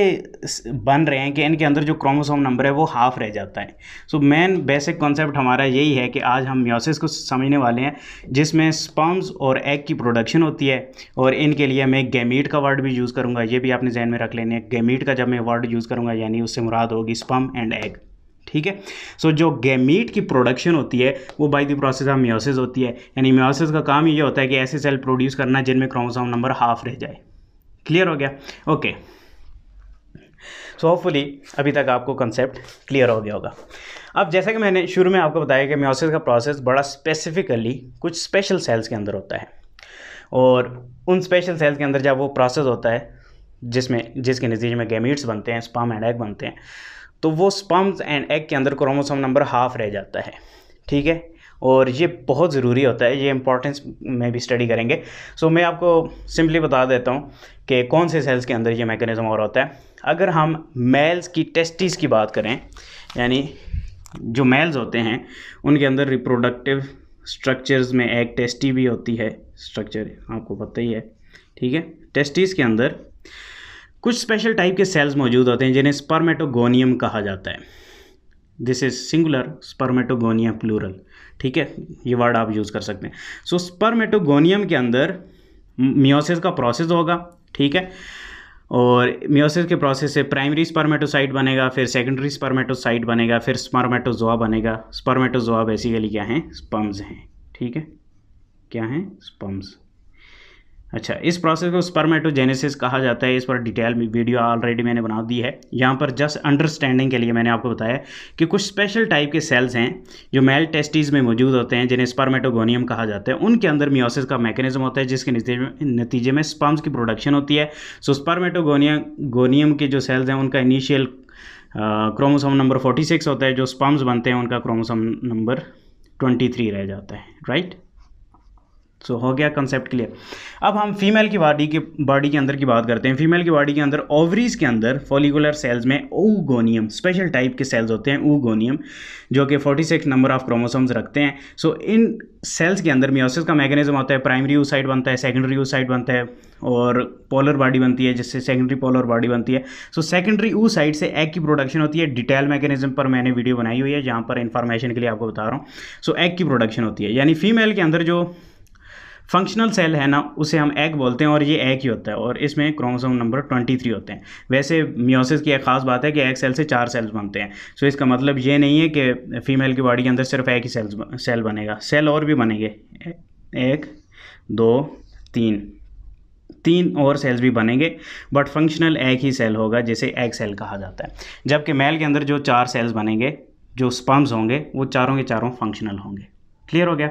A: बन रहे हैं कि इनके अंदर जो क्रोमोसोम नंबर है वो हाफ रह जाता है सो मेन बेसिक कॉन्सेप्ट हमारा यही है कि आज हम म्योसिस को समझने वाले हैं जिसमें स्पम्स और एग की प्रोडक्शन होती है और इनके लिए मैं गैमीट का वर्ड भी यूज़ करूँगा ये भी आपने जहन में रख लेने गैमीट का जब मैं वर्ड यूज़ करूँगा यानी उससे मुराद होगी स्पम एंड एग ठीक है सो जो गैमीट की प्रोडक्शन होती है वो by the process of meiosis होती है यानी म्योसिस का काम ये होता है कि ऐसे सेल प्रोड्यूस करना जिनमें क्रोमोसोम नंबर हाफ रह जाए क्लियर हो गया ओके सो होपफुली अभी तक आपको कंसेप्ट क्लियर हो गया होगा अब जैसा कि मैंने शुरू में आपको बताया कि म्योसिस का प्रोसेस बड़ा स्पेसिफिकली कुछ स्पेशल सेल्स के अंदर होता है और उन स्पेशल सेल्स के अंदर जब वो प्रोसेस होता है जिसमें जिसके नतीजे में गैमिट्स बनते हैं स्पम एंड एग बनते हैं तो वो स्पम्स एंड एग के अंदर क्रोमोसोम नंबर हाफ रह जाता है ठीक है और ये बहुत ज़रूरी होता है ये इंपॉर्टेंस में भी स्टडी करेंगे सो मैं आपको सिंपली बता देता हूँ कि कौन से सेल्स के अंदर ये मैकेनिज़्म और होता है अगर हम मेल्स की टेस्टिस की बात करें यानी जो मेल्स होते हैं उनके अंदर रिप्रोडक्टिव स्ट्रक्चर्स में एक टेस्टी भी होती है स्ट्रक्चर आपको पता ही है ठीक है टेस्टिस के अंदर कुछ स्पेशल टाइप के सेल्स मौजूद होते हैं जिन्हें स्पर्मेटोगोनियम कहा जाता है this is singular spermatogonium plural ठीक है ये वर्ड आप यूज़ कर सकते हैं सो so, स्पर्मेटोगोनियम के अंदर मियोसिस का प्रोसेस होगा ठीक है और मियोसिस के प्रोसेस से प्राइमरी स्पर्मेटोसाइट बनेगा फिर सेकेंडरी स्पर्मेटोसाइट बनेगा फिर स्पर्मेटोजोआ बनेगा स्पर्मेटोजोआ बेसिकली क्या हैं स्पम्स हैं ठीक है क्या हैं स्पम्स अच्छा इस प्रोसेस को स्पर्मेटोजेनेसिस कहा जाता है इस पर डिटेल में वीडियो ऑलरेडी मैंने बना दी है यहाँ पर जस्ट अंडरस्टैंडिंग के लिए मैंने आपको बताया कि कुछ स्पेशल टाइप के सेल्स हैं जो मेल टेस्टिस में मौजूद होते हैं जिन्हें स्पर्मेटोगोनियम कहा जाता है उनके अंदर मियोसिस का मैकेनिज्म होता है जिसके नतीजे में स्पम्स की प्रोडक्शन होती है सो स्पर्मेटोगोनियम गोनियम के जो सेल्स हैं उनका इनिशियल क्रोमोसोम नंबर फोर्टी होता है जो स्पम्स बनते हैं उनका क्रोमोसोम नंबर ट्वेंटी रह जाता है राइट सो हो गया कंसेप्ट क्लियर अब हम फीमेल की बॉडी के बॉडी के अंदर की बात करते हैं फीमेल की बॉडी के अंदर ओवरीज के अंदर फॉलिकुलर सेल्स में ओगोनियम स्पेशल टाइप के सेल्स होते हैं ओगोनियम जो कि 46 नंबर ऑफ क्रोमोसोम्स रखते हैं सो so, इन सेल्स के अंदर मियोसिस का मैकेनिज्म होता है प्राइमरी यूसाइड बनता है सेकेंडरी यूसाइड बनता है और पोलर बॉडी बनती है जिससे सेकेंडरी पोलर बॉडी बनती है सो सेकेंडरी ऊ साइड से एग की प्रोडक्शन होती है डिटेल मैकेनिज्म पर मैंने वीडियो बनाई हुई है जहाँ पर इन्फॉर्मेशन के लिए आपको बता रहा हूँ सो so, एग की प्रोडक्शन होती है यानी फीमेल के अंदर जो फंक्शनल सेल है ना उसे हम एग बोलते हैं और ये एग ही होता है और इसमें क्रोमोसोम नंबर ट्वेंटी थ्री होते हैं वैसे म्योसिस की एक खास बात है कि एक सेल से चार सेल्स बनते हैं सो इसका मतलब ये नहीं है कि फीमेल की बॉडी के अंदर सिर्फ एक ही सेल्स सेल बनेगा सेल और भी बनेंगे एक दो तीन तीन और सेल्स भी बनेंगे बट फंक्शनल एग ही सेल होगा जिसे एग सेल कहा जाता है जबकि मेल के अंदर जो चार सेल्स बनेंगे जो स्पम्स होंगे वो चारों के चारों फंक्शनल होंगे क्लियर हो गया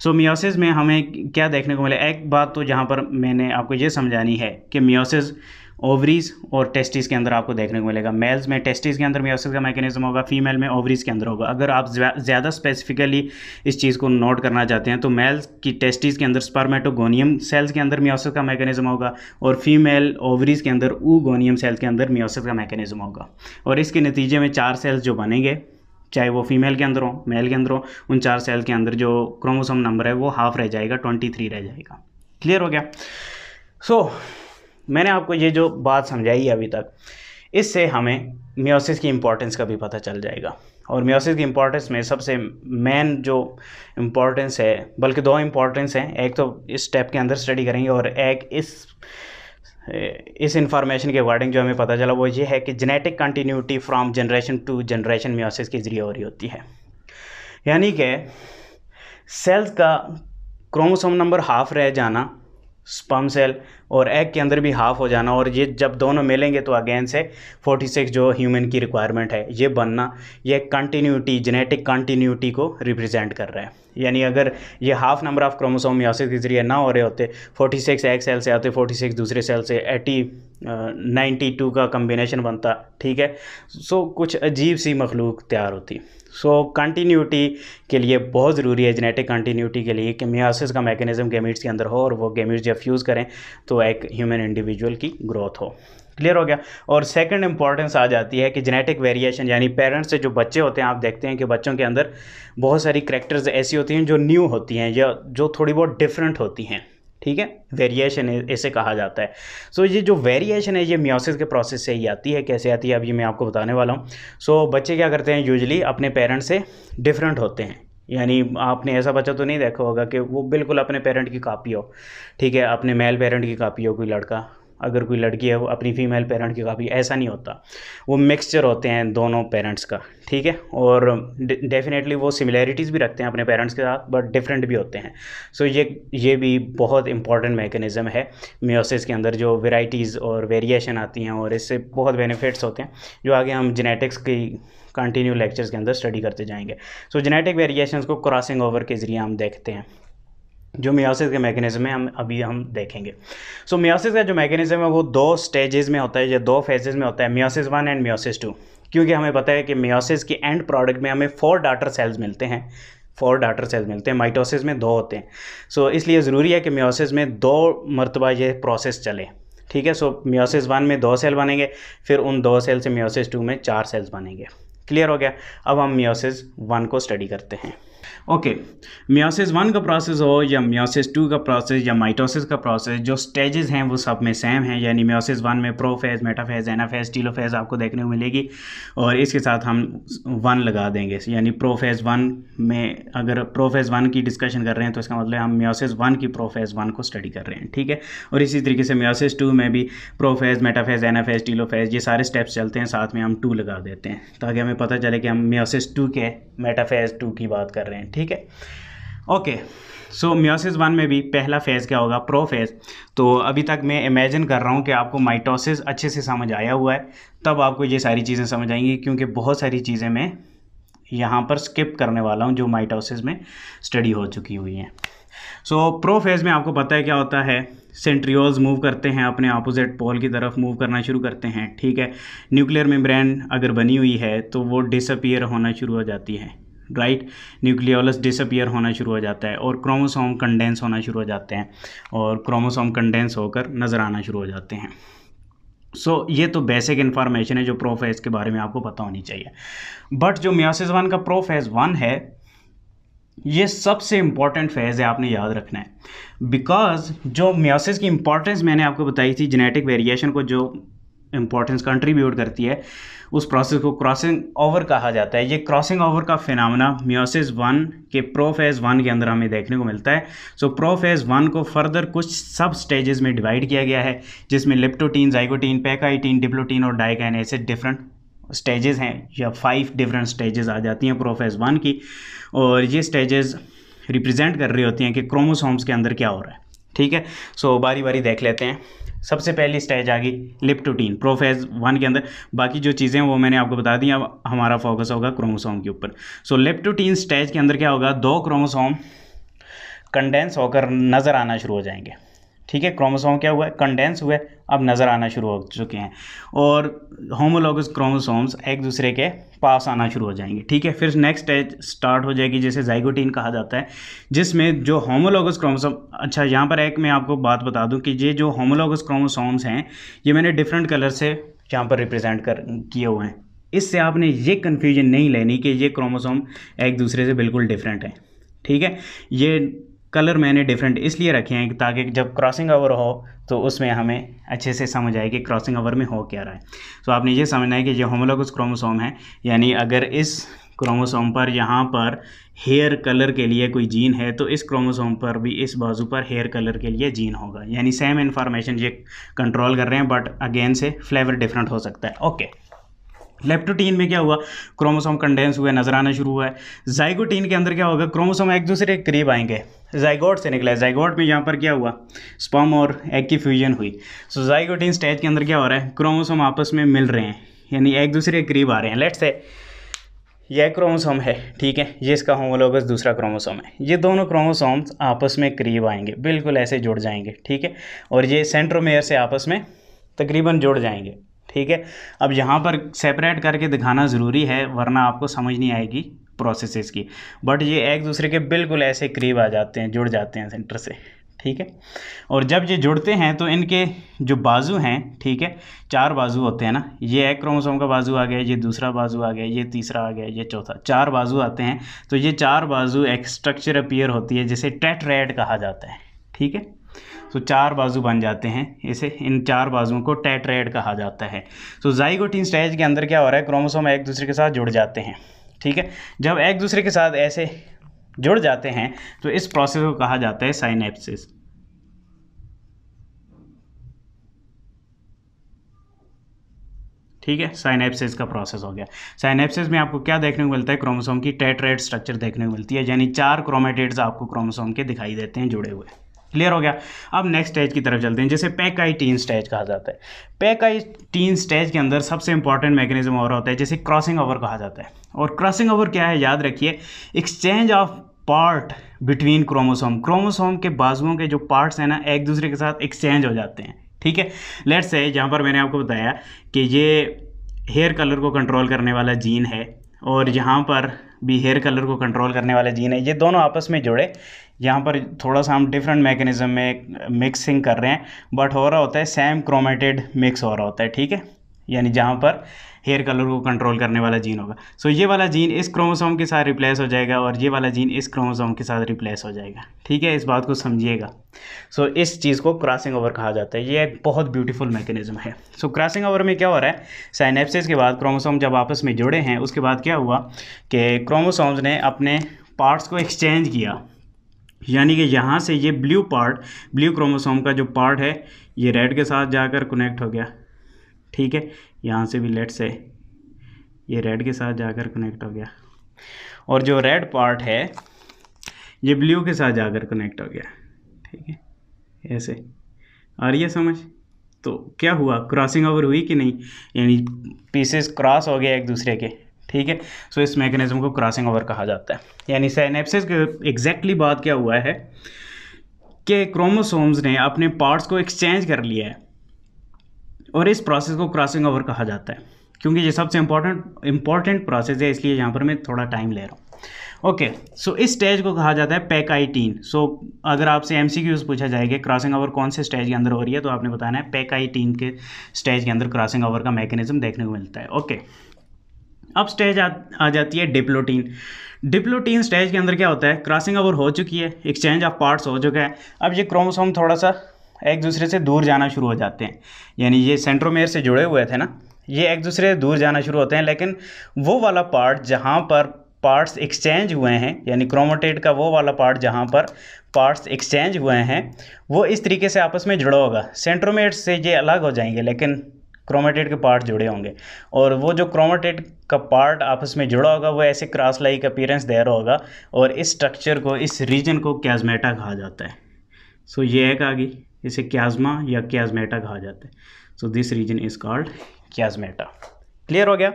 A: सो so, मियोसिस में हमें क्या देखने को मिला एक बात तो जहाँ पर मैंने आपको ये समझानी है कि मियोसिस ओवरीज और टेस्टिस के अंदर आपको देखने को मिलेगा मेल्स में टेस्टिस के अंदर मियोसिस का मैकेनिज्म होगा फीमेल में ओवरीज के अंदर होगा अगर आप ज़्यादा स्पेसिफिकली इस चीज़ को नोट करना चाहते हैं तो मेल्स की टेस्टिस के अंदर स्पर्मेटोगोनियम सेल्स के अंदर मियोसिस का मैकेनिज्म होगा और फीमेल ओवरीज के अंदर ऊगोनियम सेल्स के अंदर मियोसिस का मैकेनिज्म होगा और इसके नतीजे में चार सेल्स जो बनेंगे चाहे वो फीमेल के अंदर हो मेल के अंदर हो उन चार सेल के अंदर जो क्रोमोसोम नंबर है वो हाफ रह जाएगा ट्वेंटी थ्री रह जाएगा क्लियर हो गया सो so, मैंने आपको ये जो बात समझाई है अभी तक इससे हमें मियोसिस की इम्पोर्टेंस का भी पता चल जाएगा और मियोसिस की इम्पोर्टेंस में सबसे मेन जो इम्पोर्टेंस है बल्कि दो इम्पोर्टेंस हैं एक तो इस स्टेप के अंदर स्टडी करेंगे और एक इस इस इन्फॉर्मेशन के अकॉर्डिंग जो हमें पता चला वो ये है कि genetic continuity from generation to generation meiosis के ज़रिए हो रही होती है यानी कि सेल्स का क्रोमोसोम नंबर हाफ रह जाना स्पम सेल और एग के अंदर भी हाफ हो जाना और ये जब दोनों मिलेंगे तो अगेन से 46 जो ह्यूमन की रिक्वायरमेंट है ये बनना ये कंटिन्यूटी जेनेटिक कंटिन्यूटी को रिप्रेजेंट कर रहा है यानी अगर ये half number of chromosome meiosis के ज़रिए ना हो रहे होते 46 एक सेल से आते 46 दूसरे सेल से 80 नाइन्टी का कम्बिनेशन बनता ठीक है सो कुछ अजीब सी मखलूक तैयार होती सो so, कंटिन्यूटी के लिए बहुत ज़रूरी है जेनेटिक कंटिन्यूटी के लिए कि मियासिस का मैकेनिज़्म गेमिट्स के अंदर हो और वो गेमिट्स जब फ्यूज़ करें तो एक ह्यूमन इंडिविजुअल की ग्रोथ हो क्लियर हो गया और सेकंड इंपॉर्टेंस आ जाती है कि जेनेटिक वेरिएशन यानी पेरेंट्स से जो बच्चे होते हैं आप देखते हैं कि बच्चों के अंदर बहुत सारी करेक्टर्स ऐसी होती हैं जो न्यू होती हैं या जो थोड़ी बहुत डिफरेंट होती हैं ठीक है वेरिएशन ऐसे कहा जाता है सो so, ये जो वेरिएशन है ये म्योसिस के प्रोसेस से ही आती है कैसे आती है अभी मैं आपको बताने वाला हूँ सो so, बच्चे क्या करते हैं यूजली अपने पेरेंट्स से डिफरेंट होते हैं यानी आपने ऐसा बच्चा तो नहीं देखा होगा कि वो बिल्कुल अपने पेरेंट की कापी हो ठीक है अपने मेल पेरेंट की कापी हो कोई लड़का अगर कोई लड़की है वो अपनी फीमेल पेरेंट की काफ़ी ऐसा नहीं होता वो मिक्सचर होते हैं दोनों पेरेंट्स का ठीक है और डेफिनेटली वो सिमिलैरिटीज़ भी रखते हैं अपने पेरेंट्स के साथ बट डिफरेंट भी होते हैं सो so, ये ये भी बहुत इंपॉर्टेंट मेकनिज़म है म्योसिस के अंदर जो वेराइटीज़ और वेरिएशन आती हैं और इससे बहुत बेनिफिट्स होते हैं जो आगे हम जेनेटिक्स की कंटिन्यू लेक्चर्स के अंदर स्टडी करते जाएंगे सो जेनेटिक वेरिएशन को क्रॉसिंग ओवर के ज़रिए हम देखते हैं जो मियासिस के मैकेनिज्म है हम अभी हम देखेंगे सो so, मियासिस का जो मैकेनिज्म है वो दो स्टेजेस में होता है या दो फेजेस में होता है meiosis one and meiosis two क्योंकि हमें पता है कि मियासिस के एंड प्रोडक्ट में हमें फोर डाटर सेल्स मिलते हैं फोर डाटर सेल्स मिलते हैं माइटोसिस में दो होते हैं सो so, इसलिए ज़रूरी है कि मियोसिस में दो मरतबा ये प्रोसेस चले ठीक है सो so, मियोसिस वन में दो सेल बनेंगे फिर उन दो सेल से मियोसिस टू में चार सेल्स बनेंगे क्लियर हो गया अब हम मियोसिस वन को स्टडी करते हैं ओके म्योसिस वन का प्रोसेस हो या म्योसिस टू का प्रोसेस या माइटोसिस का प्रोसेस जो स्टेजेस हैं वो सब में सेम हैं यानी म्योसिस वन में प्रोफेज मेटाफेज एनाफेज टीलोफेज आपको देखने को मिलेगी और इसके साथ हम वन लगा देंगे यानी प्रोफेज वन में अगर प्रोफेज वन की डिस्कशन कर रहे हैं तो इसका मतलब हम म्योसिस वन की प्रोफेज वन को स्टडी कर रहे हैं ठीक है और इसी तरीके से म्योसिस टू में भी प्रोफेज मेटाफेज एनाफेज टीलोफेज ये सारे स्टेप्स चलते हैं साथ में हम टू लगा देते हैं ताकि हमें पता चले कि हम म्योसिस टू के मेटाफेज टू की बात कर रहे हैं ठीक है ओके सो म्योसिस वन में भी पहला फेज़ क्या होगा प्रोफेज तो अभी तक मैं इमेजिन कर रहा हूँ कि आपको माइटोसिस अच्छे से समझ आया हुआ है तब आपको ये सारी चीज़ें समझ आएंगी क्योंकि बहुत सारी चीज़ें मैं यहाँ पर स्किप करने वाला हूँ जो माइटोसिस में स्टडी हो चुकी हुई हैं सो so, प्रोफेज में आपको पता है क्या होता है सेंट्रियोल्स मूव करते हैं अपने अपोजिट पोल की तरफ मूव करना शुरू करते हैं ठीक है न्यूक्लियर मेम्ब्रेन अगर बनी हुई है तो वो डिसअपियर होना शुरू हो जाती है राइट न्यूक्लियोलस डिसअपियर होना शुरू हो जाता है और क्रोमोसोम कंडेंस होना शुरू हो जाते हैं और क्रोमोसोम कंडेंस होकर नज़र आना शुरू हो जाते हैं सो so, ये तो बेसिक इन्फॉर्मेशन है जो प्रोफेज के बारे में आपको पता होनी चाहिए बट जो म्यासिस वन का प्रोफेज वन है ये सबसे इम्पॉर्टेंट फेज़ है आपने याद रखना है बिकॉज जो म्यासिस की इंपॉर्टेंस मैंने आपको बताई थी जेनेटिक वेरिएशन को जो इम्पोर्टेंस कंट्रीब्यूट करती है उस प्रोसेस को क्रॉसिंग ओवर कहा जाता है ये क्रॉसिंग ओवर का फिनमना म्योसिस वन के प्रोफेज वन के अंदर हमें देखने को मिलता है सो प्रोफेज वन को फर्दर कुछ सब स्टेजेस में डिवाइड किया गया है जिसमें लिप्टोटीन जाइकोटीन पैकाइटीन डिप्लोटीन और डाइकाइन ऐसे डिफरेंट स्टेजेस हैं या फाइव डिफरेंट स्टेजेस आ जाती हैं प्रोफेज वन की और ये स्टेजेस रिप्रेजेंट कर रही होती हैं कि क्रोमोसोम्स के अंदर क्या हो रहा है ठीक है सो बारी बारी देख लेते हैं सबसे पहली स्टेज आ गई लिप्टोटीन प्रोफेज वन के अंदर बाकी जो चीज़ें वो मैंने आपको बता दी अब हमारा फोकस होगा क्रोमोसोम के ऊपर सो लिप्टोटीन स्टेज के अंदर क्या होगा दो क्रोमोसोम कंडेंस होकर नज़र आना शुरू हो जाएंगे ठीक है क्रोमोसोम क्या हुआ है कंडेंस हुए अब नज़र आना शुरू हो चुके हैं और होमोलोगस क्रोमोसोम्स एक दूसरे के पास आना शुरू हो जाएंगे ठीक है फिर नेक्स्ट स्टेज स्टार्ट हो जाएगी जिसे जाइगोटीन कहा जाता है जिसमें जो होमोलोगस क्रोमोसोम अच्छा यहाँ पर एक मैं आपको बात बता दूँ कि ये जो होमोलोगस क्रोमोसोम्स हैं ये मैंने डिफरेंट कलर से यहाँ पर रिप्रजेंट कर किए हुए हैं इससे आपने ये कन्फ्यूजन नहीं लेनी कि ये क्रोमोसोम एक दूसरे से बिल्कुल डिफरेंट हैं ठीक है ये कलर मैंने डिफरेंट इसलिए रखे हैं ताकि जब क्रॉसिंग ओवर हो तो उसमें हमें अच्छे से समझ आए कि क्रॉसिंग ओवर में हो क्या रहा है तो आपने ये समझना है कि जो होमोलोगस क्रोमोसोम है यानी अगर इस क्रोमोसोम पर यहाँ पर हेयर कलर के लिए कोई जीन है तो इस क्रोमोसोम पर भी इस बाजू पर हेयर कलर के लिए जीन होगा यानी सेम इन्फॉर्मेशन ये कंट्रोल कर रहे हैं but again say flavour different हो सकता है ओके okay. लेप्टोटीन में क्या हुआ क्रोमोसोम कंडेंस हुए नजर आना शुरू हुआ है जाइगोटीन के अंदर क्या होगा क्रोमोसोम एक दूसरे के करीब आएंगे जाइगोट से निकला है जाइगोट में यहाँ पर क्या हुआ स्पम और एग की फ्यूजन हुई सो जाइगोटीन स्टेज के अंदर क्या हो रहा है क्रोमोसोम आपस में मिल रहे हैं यानी एक दूसरे के करीब आ रहे हैं लेट्स है यह क्रोमोसोम है ठीक है ये इसका होमोलोगस दूसरा क्रोमोसोम है ये दोनों क्रोमोसोम्स आपस में करीब आएंगे बिल्कुल ऐसे जुड़ जाएंगे ठीक है और ये सेंट्रोमेयर से आपस में तकरीबन जुड़ जाएंगे ठीक है अब यहाँ पर सेपरेट करके दिखाना ज़रूरी है वरना आपको समझ नहीं आएगी प्रोसेसेस की बट ये एक दूसरे के बिल्कुल ऐसे करीब आ जाते हैं जुड़ जाते हैं सेंटर से ठीक है और जब ये जुड़ते हैं तो इनके जो बाजू हैं ठीक है चार बाजू होते हैं ना ये एक क्रोमोसोम का बाजू आ गया ये दूसरा बाजू आ गया ये तीसरा आ गया ये चौथा चार बाजू आते हैं तो ये चार बाजू एक स्ट्रक्चर अपीयर होती है जिसे रेड कहा जाता है ठीक है तो चार बाजू बन जाते हैं इसे इन चार बाजुओं को टेट्राइड कहा जाता है तो जाइगोटीन स्टेज के अंदर क्या हो रहा है क्रोमोसोम एक दूसरे के साथ जुड़ जाते हैं ठीक है जब एक दूसरे के साथ ऐसे जुड़ जाते हैं तो इस प्रोसेस को कहा जाता है साइनेप्सिस ठीक है साइनेप्सिस का प्रोसेस हो गया साइनेप्सिस में आपको क्या देखने को मिलता है क्रोमोसोम की टेट्रेड स्ट्रक्चर देखने को मिलती है यानी चार क्रोमेटेड्स आपको क्रोमोसोम के दिखाई देते हैं जुड़े हुए क्लियर हो गया अब नेक्स्ट स्टेज की तरफ चलते हैं जिसे टीन स्टेज कहा जाता है टीन स्टेज के अंदर सबसे इंपॉर्टेंट मैकेनिज्म और होता है जैसे क्रॉसिंग ओवर कहा जाता है और क्रॉसिंग ओवर क्या है याद रखिए exchange of part between chromosome chromosome के बाजुओं के जो पार्ट्स हैं ना एक दूसरे के साथ एक्सचेंज हो जाते हैं ठीक है लेट्स से जहाँ पर मैंने आपको बताया कि ये हेयर कलर को कंट्रोल करने वाला जीन है और यहाँ पर भी हेयर कलर को कंट्रोल करने वाला जीन है ये दोनों आपस में जुड़े यहाँ पर थोड़ा सा हम डिफरेंट मैकेनिज़्म में मिक्सिंग कर रहे हैं बट हो रहा होता है सेम क्रोमेटेड मिक्स हो रहा होता है ठीक है यानी जहाँ पर हेयर कलर को कंट्रोल करने वाला जीन होगा सो so, ये वाला जीन इस क्रोमोसोम के साथ रिप्लेस हो जाएगा और ये वाला जीन इस क्रोमोसोम के साथ रिप्लेस हो जाएगा ठीक है इस बात को समझिएगा सो so, इस चीज़ को क्रॉसिंग ओवर कहा जाता है ये एक बहुत ब्यूटीफुल मैकेनिज्म है सो क्रॉसिंग ओवर में क्या हो रहा है साइनेप्सिस के बाद क्रोमोसोम जब आपस में जुड़े हैं उसके बाद क्या हुआ कि क्रोमोसोम्स ने अपने पार्ट्स को एक्सचेंज किया यानी कि यहाँ से ये ब्लू पार्ट ब्लू क्रोमोसोम का जो पार्ट है ये रेड के साथ जाकर कनेक्ट हो गया ठीक है यहाँ से भी लेट से ये रेड के साथ जाकर कनेक्ट हो गया और जो रेड पार्ट है ये ब्लू के साथ जाकर कनेक्ट हो गया ठीक है ऐसे आ रही है समझ तो क्या हुआ क्रॉसिंग ओवर हुई कि नहीं यानी पीसेस क्रॉस हो गए एक दूसरे के ठीक है सो इस मैकेनिज्म को क्रॉसिंग ओवर कहा जाता है यानी सैनेप्सिस के एग्जैक्टली बात क्या हुआ है कि क्रोमोसोम्स ने अपने पार्ट्स को एक्सचेंज कर लिया है और इस प्रोसेस को क्रॉसिंग ओवर कहा जाता है क्योंकि ये सबसे इम्पोर्टेंट इंपॉर्टेंट प्रोसेस है इसलिए यहाँ पर मैं थोड़ा टाइम ले रहा हूँ ओके okay, सो so इस स्टेज को कहा जाता है पैक आईटीन सो so, अगर आपसे एम सी क्यूज़ पूछा जाएगा क्रॉसिंग ओवर कौन से स्टेज के अंदर हो रही है तो आपने बताना है पैक आईटीन के स्टेज के अंदर क्रॉसिंग ओवर का मैकेनिज्म देखने को मिलता है ओके okay. अब स्टेज आ, आ जाती है डिप्लोटीन डिप्लोटीन स्टेज के अंदर क्या होता है क्रॉसिंग ओवर हो चुकी है एक्सचेंज ऑफ पार्ट्स हो चुका है अब ये क्रोमोसोम थोड़ा सा एक दूसरे से दूर जाना शुरू हो जाते हैं यानी ये सेंट्रोमेयर से जुड़े हुए थे ना ये एक दूसरे से दूर जाना शुरू होते हैं लेकिन वो वाला पार्ट जहाँ पर पार्ट्स एक्सचेंज हुए हैं यानी क्रोमोटेड का वो वाला पार्ट जहाँ पर पार्ट्स एक्सचेंज हुए हैं वो इस तरीके से आपस में जुड़ा होगा सेंट्रोमेट से ये अलग हो जाएंगे लेकिन क्रोमाटेड के पार्ट जुड़े होंगे और वो जो क्रोमाटेड का पार्ट आपस में जुड़ा होगा वो ऐसे क्रॉस लाइक अपीयरेंस दे रहा होगा और इस स्ट्रक्चर को इस रीजन को क्याजमेटा कहा जाता है सो ये एक आ गई इसे क्याजमा या क्याजमेटा कहा जाता है so this region is called chiasmata clear हो गया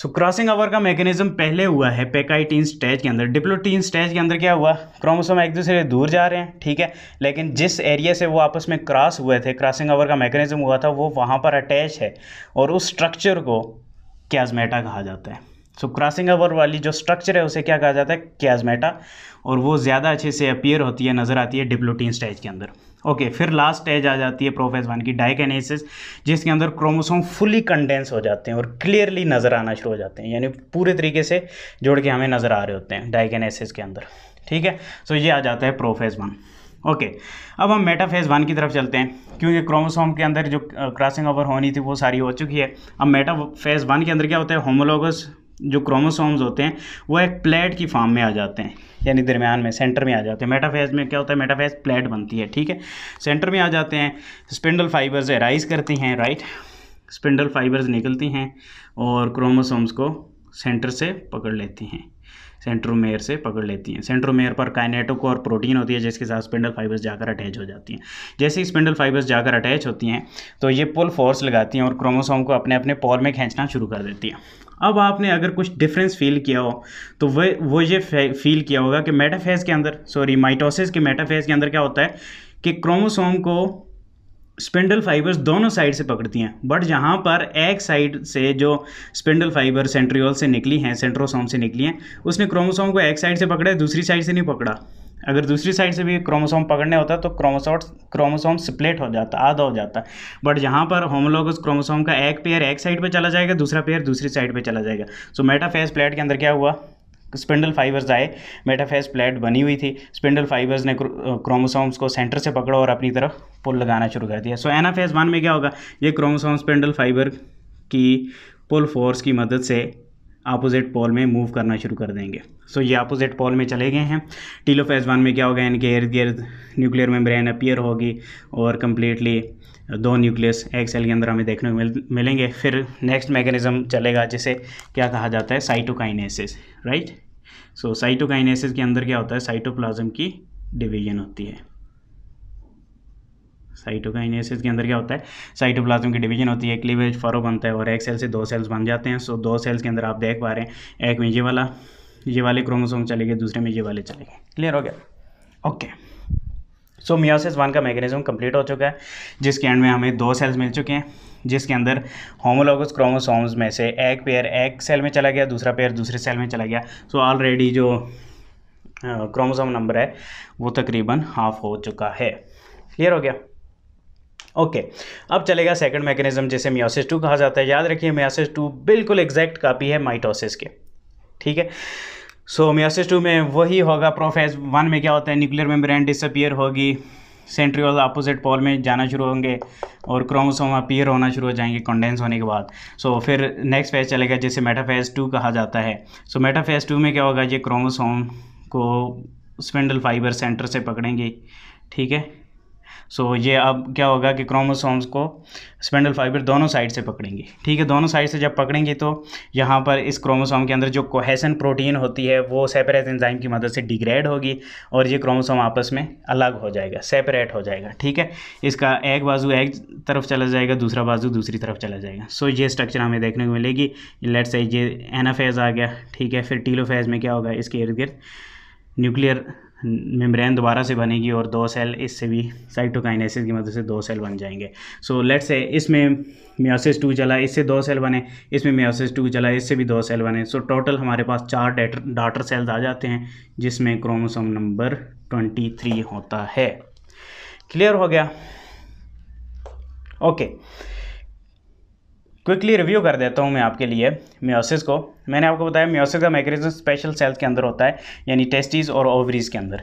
A: सो क्रॉसिंग ओवर का मैकेनिज्म पहले हुआ है पेकाइटीन स्टेज के अंदर डिप्लोटीन स्टेज के अंदर क्या हुआ क्रोमोसोम एक दूसरे से दूर जा रहे हैं ठीक है लेकिन जिस एरिया से वो आपस में क्रॉस हुए थे क्रॉसिंग ओवर का मैकेनिज्म हुआ था वो वहाँ पर अटैच है और उस स्ट्रक्चर को क्याजमेटा कहा जाता है सो क्रॉसिंग ओवर वाली जो स्ट्रक्चर है उसे क्या कहा जाता है क्याजमेटा और वो ज़्यादा अच्छे से अपियर होती है नज़र आती है डिप्लोटीन स्टेज के अंदर ओके okay, फिर लास्ट स्टेज आ जाती है प्रोफेज वन की डायकेनेसिस जिसके अंदर क्रोमोसोम फुली कंडेंस हो जाते हैं और क्लियरली नज़र आना शुरू हो जाते हैं यानी पूरे तरीके से जोड़ के हमें नज़र आ रहे होते हैं डायकेनेसिस के अंदर ठीक है सो ये आ जाता है प्रोफेज वन ओके okay, अब हम मेटाफेज वन की तरफ चलते हैं क्योंकि क्रोमोसोम के अंदर जो क्रॉसिंग ओवर होनी थी वो सारी हो चुकी है अब मेटाफेज वन के अंदर क्या होता है होमोलोगस जो क्रोमोसोम्स होते हैं वो एक प्लेट की फॉर्म में आ जाते हैं यानी दरमियान में सेंटर में आ जाते हैं मेटाफेज में क्या होता है मेटाफेज प्लेट बनती है ठीक है सेंटर में आ जाते हैं स्पिंडल फाइबर्स एराइज करती हैं राइट स्पिंडल फाइबर्स निकलती हैं और क्रोमोसोम्स को सेंटर से पकड़ लेती हैं सेंट्रोमेयर से पकड़ लेती हैं सेंट्रोमेयर पर और प्रोटीन होती है जिसके साथ स्पेंडल फाइबर्स जाकर अटैच हो जाती हैं जैसे ही स्पेंडल फाइबर्स जाकर अटैच होती हैं तो ये पुल फोर्स लगाती हैं और क्रोमोसोम को अपने अपने पॉल में खींचना शुरू कर देती हैं अब आपने अगर कुछ डिफरेंस फील किया हो तो वह वो ये फील किया होगा कि मेटाफेज के अंदर सॉरी माइटोसिस के मेटाफेज के अंदर क्या होता है कि क्रोमोसोम को स्पिंडल फाइबर्स दोनों साइड से पकड़ती हैं बट जहाँ पर एक साइड से जो स्पिंडल फाइबर सेंट्रियोल से निकली हैं सेंट्रोसोम से निकली हैं उसने क्रोमोसोम को एक साइड से पकड़ा है दूसरी साइड से नहीं पकड़ा अगर दूसरी साइड से भी क्रोमोसोम पकड़ने होता तो क्रोमोसोट क्रोमोसोम स्प्लिट हो जाता आधा हो जाता बट यहाँ पर होमोलोगस क्रोमोसोम का एक पेयर एक साइड पर चला जाएगा दूसरा पेयर दूसरी साइड पर चला जाएगा सो मेटाफेस प्लेट के अंदर क्या हुआ स्पिंडल फाइबर्स आए मेटाफेस प्लेट बनी हुई थी स्पिंडल फाइबर्स ने क्रोमोसोम्स को सेंटर से पकड़ा और अपनी तरफ पुल लगाना शुरू कर दिया सो एना फेज़ वन में क्या होगा ये क्रोमोसोम स्पिंडल फाइबर की पुल फोर्स की मदद से अपोजिट पोल में मूव करना शुरू कर देंगे सो so, ये अपोजिट पोल में चले गए हैं टीलोफेज वन में क्या होगा इनके इर्द गिर्द न्यूक्लियर मेम्ब्रेन अपियर होगी और कम्प्लीटली दो न्यूक्लियस एक सेल के अंदर हमें देखने को मिल, मिलेंगे फिर नेक्स्ट मैकेनिज्म चलेगा जिसे क्या कहा जाता है साइटोकाइनेसिस राइट सो साइटोकाइनेसिस के अंदर क्या होता है साइटोप्लाज्म की डिवीजन होती है साइटोकाइनेसिस के अंदर क्या होता है साइटोप्लाज्म की डिवीजन होती है क्लीवेज फरो बनता है और एक सेल से दो सेल्स बन जाते हैं सो दो सेल्स के अंदर आप देख पा रहे हैं एक में ये वाला ये वाले क्रोमोसोम चले गए दूसरे में ये वाले चले गए क्लियर हो गया okay okay. So meiosis one का मैकेनिज्म कंप्लीट हो चुका है जिसके एंड में हमें दो सेल्स मिल चुके हैं जिसके अंदर होमोलोगस क्रोमोसोम्स में से एक पेयर एक सेल में चला गया दूसरा पेयर दूसरे सेल में चला गया सो so, ऑलरेडी जो क्रोमोसोम नंबर है वो तकरीबन हाफ हो चुका है क्लियर हो गया ओके okay. अब चलेगा सेकंड मैकेनिज्म जिसे मियोसिस टू कहा जाता है याद रखिए मियोसिस टू बिल्कुल एग्जैक्ट कापी है माइटोसिस के ठीक है सो मियासिस टू में वही होगा प्रोफेज़ वन में क्या होता है न्यूक्लियर मेम्ब्रेन डिसअपियर होगी सेंट्रियल अपोजिट पोल में जाना शुरू होंगे और क्रोमोसोम अपीयर होना शुरू हो जाएंगे कंडेंस होने के बाद सो so, फिर नेक्स्ट फेज चलेगा जिसे मेटाफेज टू कहा जाता है सो so, मेटाफेज टू में क्या होगा ये क्रोमोसोम को स्पेंडल फाइबर सेंटर से पकड़ेंगे ठीक है सो so, ये अब क्या होगा कि क्रोमोसोम्स को स्पेंडल फाइबर दोनों साइड से पकड़ेंगे ठीक है दोनों साइड से जब पकड़ेंगे तो यहाँ पर इस क्रोमोसोम के अंदर जो कोहेसन प्रोटीन होती है वो सेपरेट एंजाइम की मदद से डिग्रेड होगी और ये क्रोमोसोम आपस में अलग हो जाएगा सेपरेट हो जाएगा ठीक है इसका एक बाजू एक तरफ चला जाएगा दूसरा बाजू दूसरी तरफ चला जाएगा सो so, ये स्ट्रक्चर हमें देखने को मिलेगी लेट से ये एनाफेज आ गया ठीक है फिर टीलोफेज में क्या होगा इसके इर्द गिर्द न्यूक्लियर मेम्ब्रेन दोबारा से बनेगी और दो सेल इससे भी साइटोकाइनेसिस की मदद मतलब से दो सेल बन जाएंगे सो लेट्स से इसमें मियोसिस टू चला इससे दो सेल बने इसमें मियोसिस टू चला इससे भी दो सेल बने सो so, टोटल हमारे पास चार डेटर डाटर सेल्स आ जाते हैं जिसमें क्रोमोसोम नंबर ट्वेंटी थ्री होता है क्लियर हो गया ओके okay. क्विकली रिव्यू कर देता हूँ मैं आपके लिए म्योसिस को मैंने आपको बताया म्योसिस का मैकेनिज्म स्पेशल सेल्स के अंदर होता है यानी टेस्टिस और ओवरीज के अंदर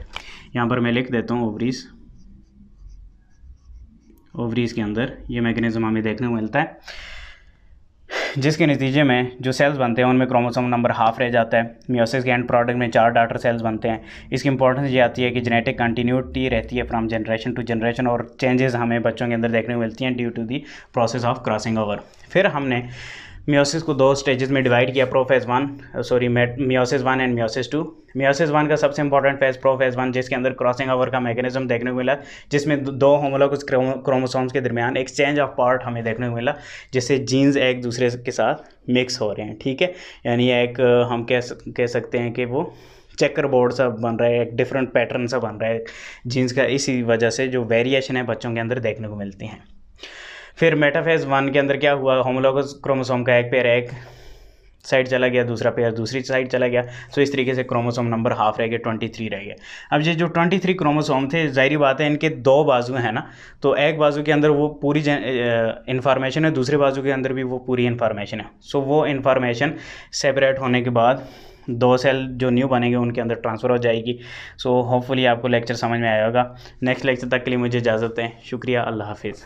A: यहाँ पर मैं लिख देता हूँ ओवरीज ओवरीज के अंदर ये मैकेनिज्म हमें देखने को मिलता है जिसके नतीजे में जो सेल्स बनते हैं उनमें क्रोमोसोम नंबर हाफ रह जाता है म्योसिस के एंड प्रोडक्ट में चार डाटर सेल्स बनते हैं इसकी इंपॉर्टेंस ये आती है कि जेनेटिक कंटिन्यूटी रहती है फ्राम जनरेशन टू जनरेशन और चेंजेस हमें बच्चों के अंदर देखने को मिलती हैं due to the process of crossing over फिर हमने म्योसिस को दो स्टेजेस में डिवाइड किया prophase one sorry meiosis one and meiosis two meiosis one का सबसे इंपॉर्टेंट फेज प्रोफेज वन जिसके अंदर क्रॉसिंग ओवर का मैकेनिज्म देखने को मिला जिसमें दो होमोलोग क्रोमोसोम्स के दरमियान एक्सचेंज ऑफ पार्ट हमें देखने को मिला जिससे जीन्स एक दूसरे के साथ मिक्स हो रहे हैं ठीक है यानी एक uh, हम कह कह सकते हैं कि वो चेकर बोर्ड सा बन रहा है एक डिफरेंट पैटर्न सा बन रहा है जीन्स का इसी वजह से जो वेरिएशन है बच्चों के अंदर देखने को मिलती हैं फिर मेटाफेज वन के अंदर क्या हुआ होमोलोगस क्रोमोसोम का एक पेयर एक साइड चला गया दूसरा पेयर दूसरी साइड चला गया सो इस तरीके से क्रोमोसोम नंबर हाफ रह गया ट्वेंटी थ्री रह गया अब ये जो ट्वेंटी थ्री क्रोमोसोम थे जाहरी बात है इनके दो बाजू हैं ना तो एक बाजू के अंदर वो पूरी इंफॉर्मेशन है दूसरे बाजू के अंदर भी वो पूरी इन्फॉर्मेशन है सो वो इन्फॉर्मेशन सेपरेट होने के बाद दो सेल जो न्यू बनेंगे उनके अंदर ट्रांसफ़र हो जाएगी सो होपफुली आपको लेक्चर समझ में आया होगा नेक्स्ट लेक्चर तक के लिए मुझे इजाज़त है शुक्रिया अल्लाह हाफिज़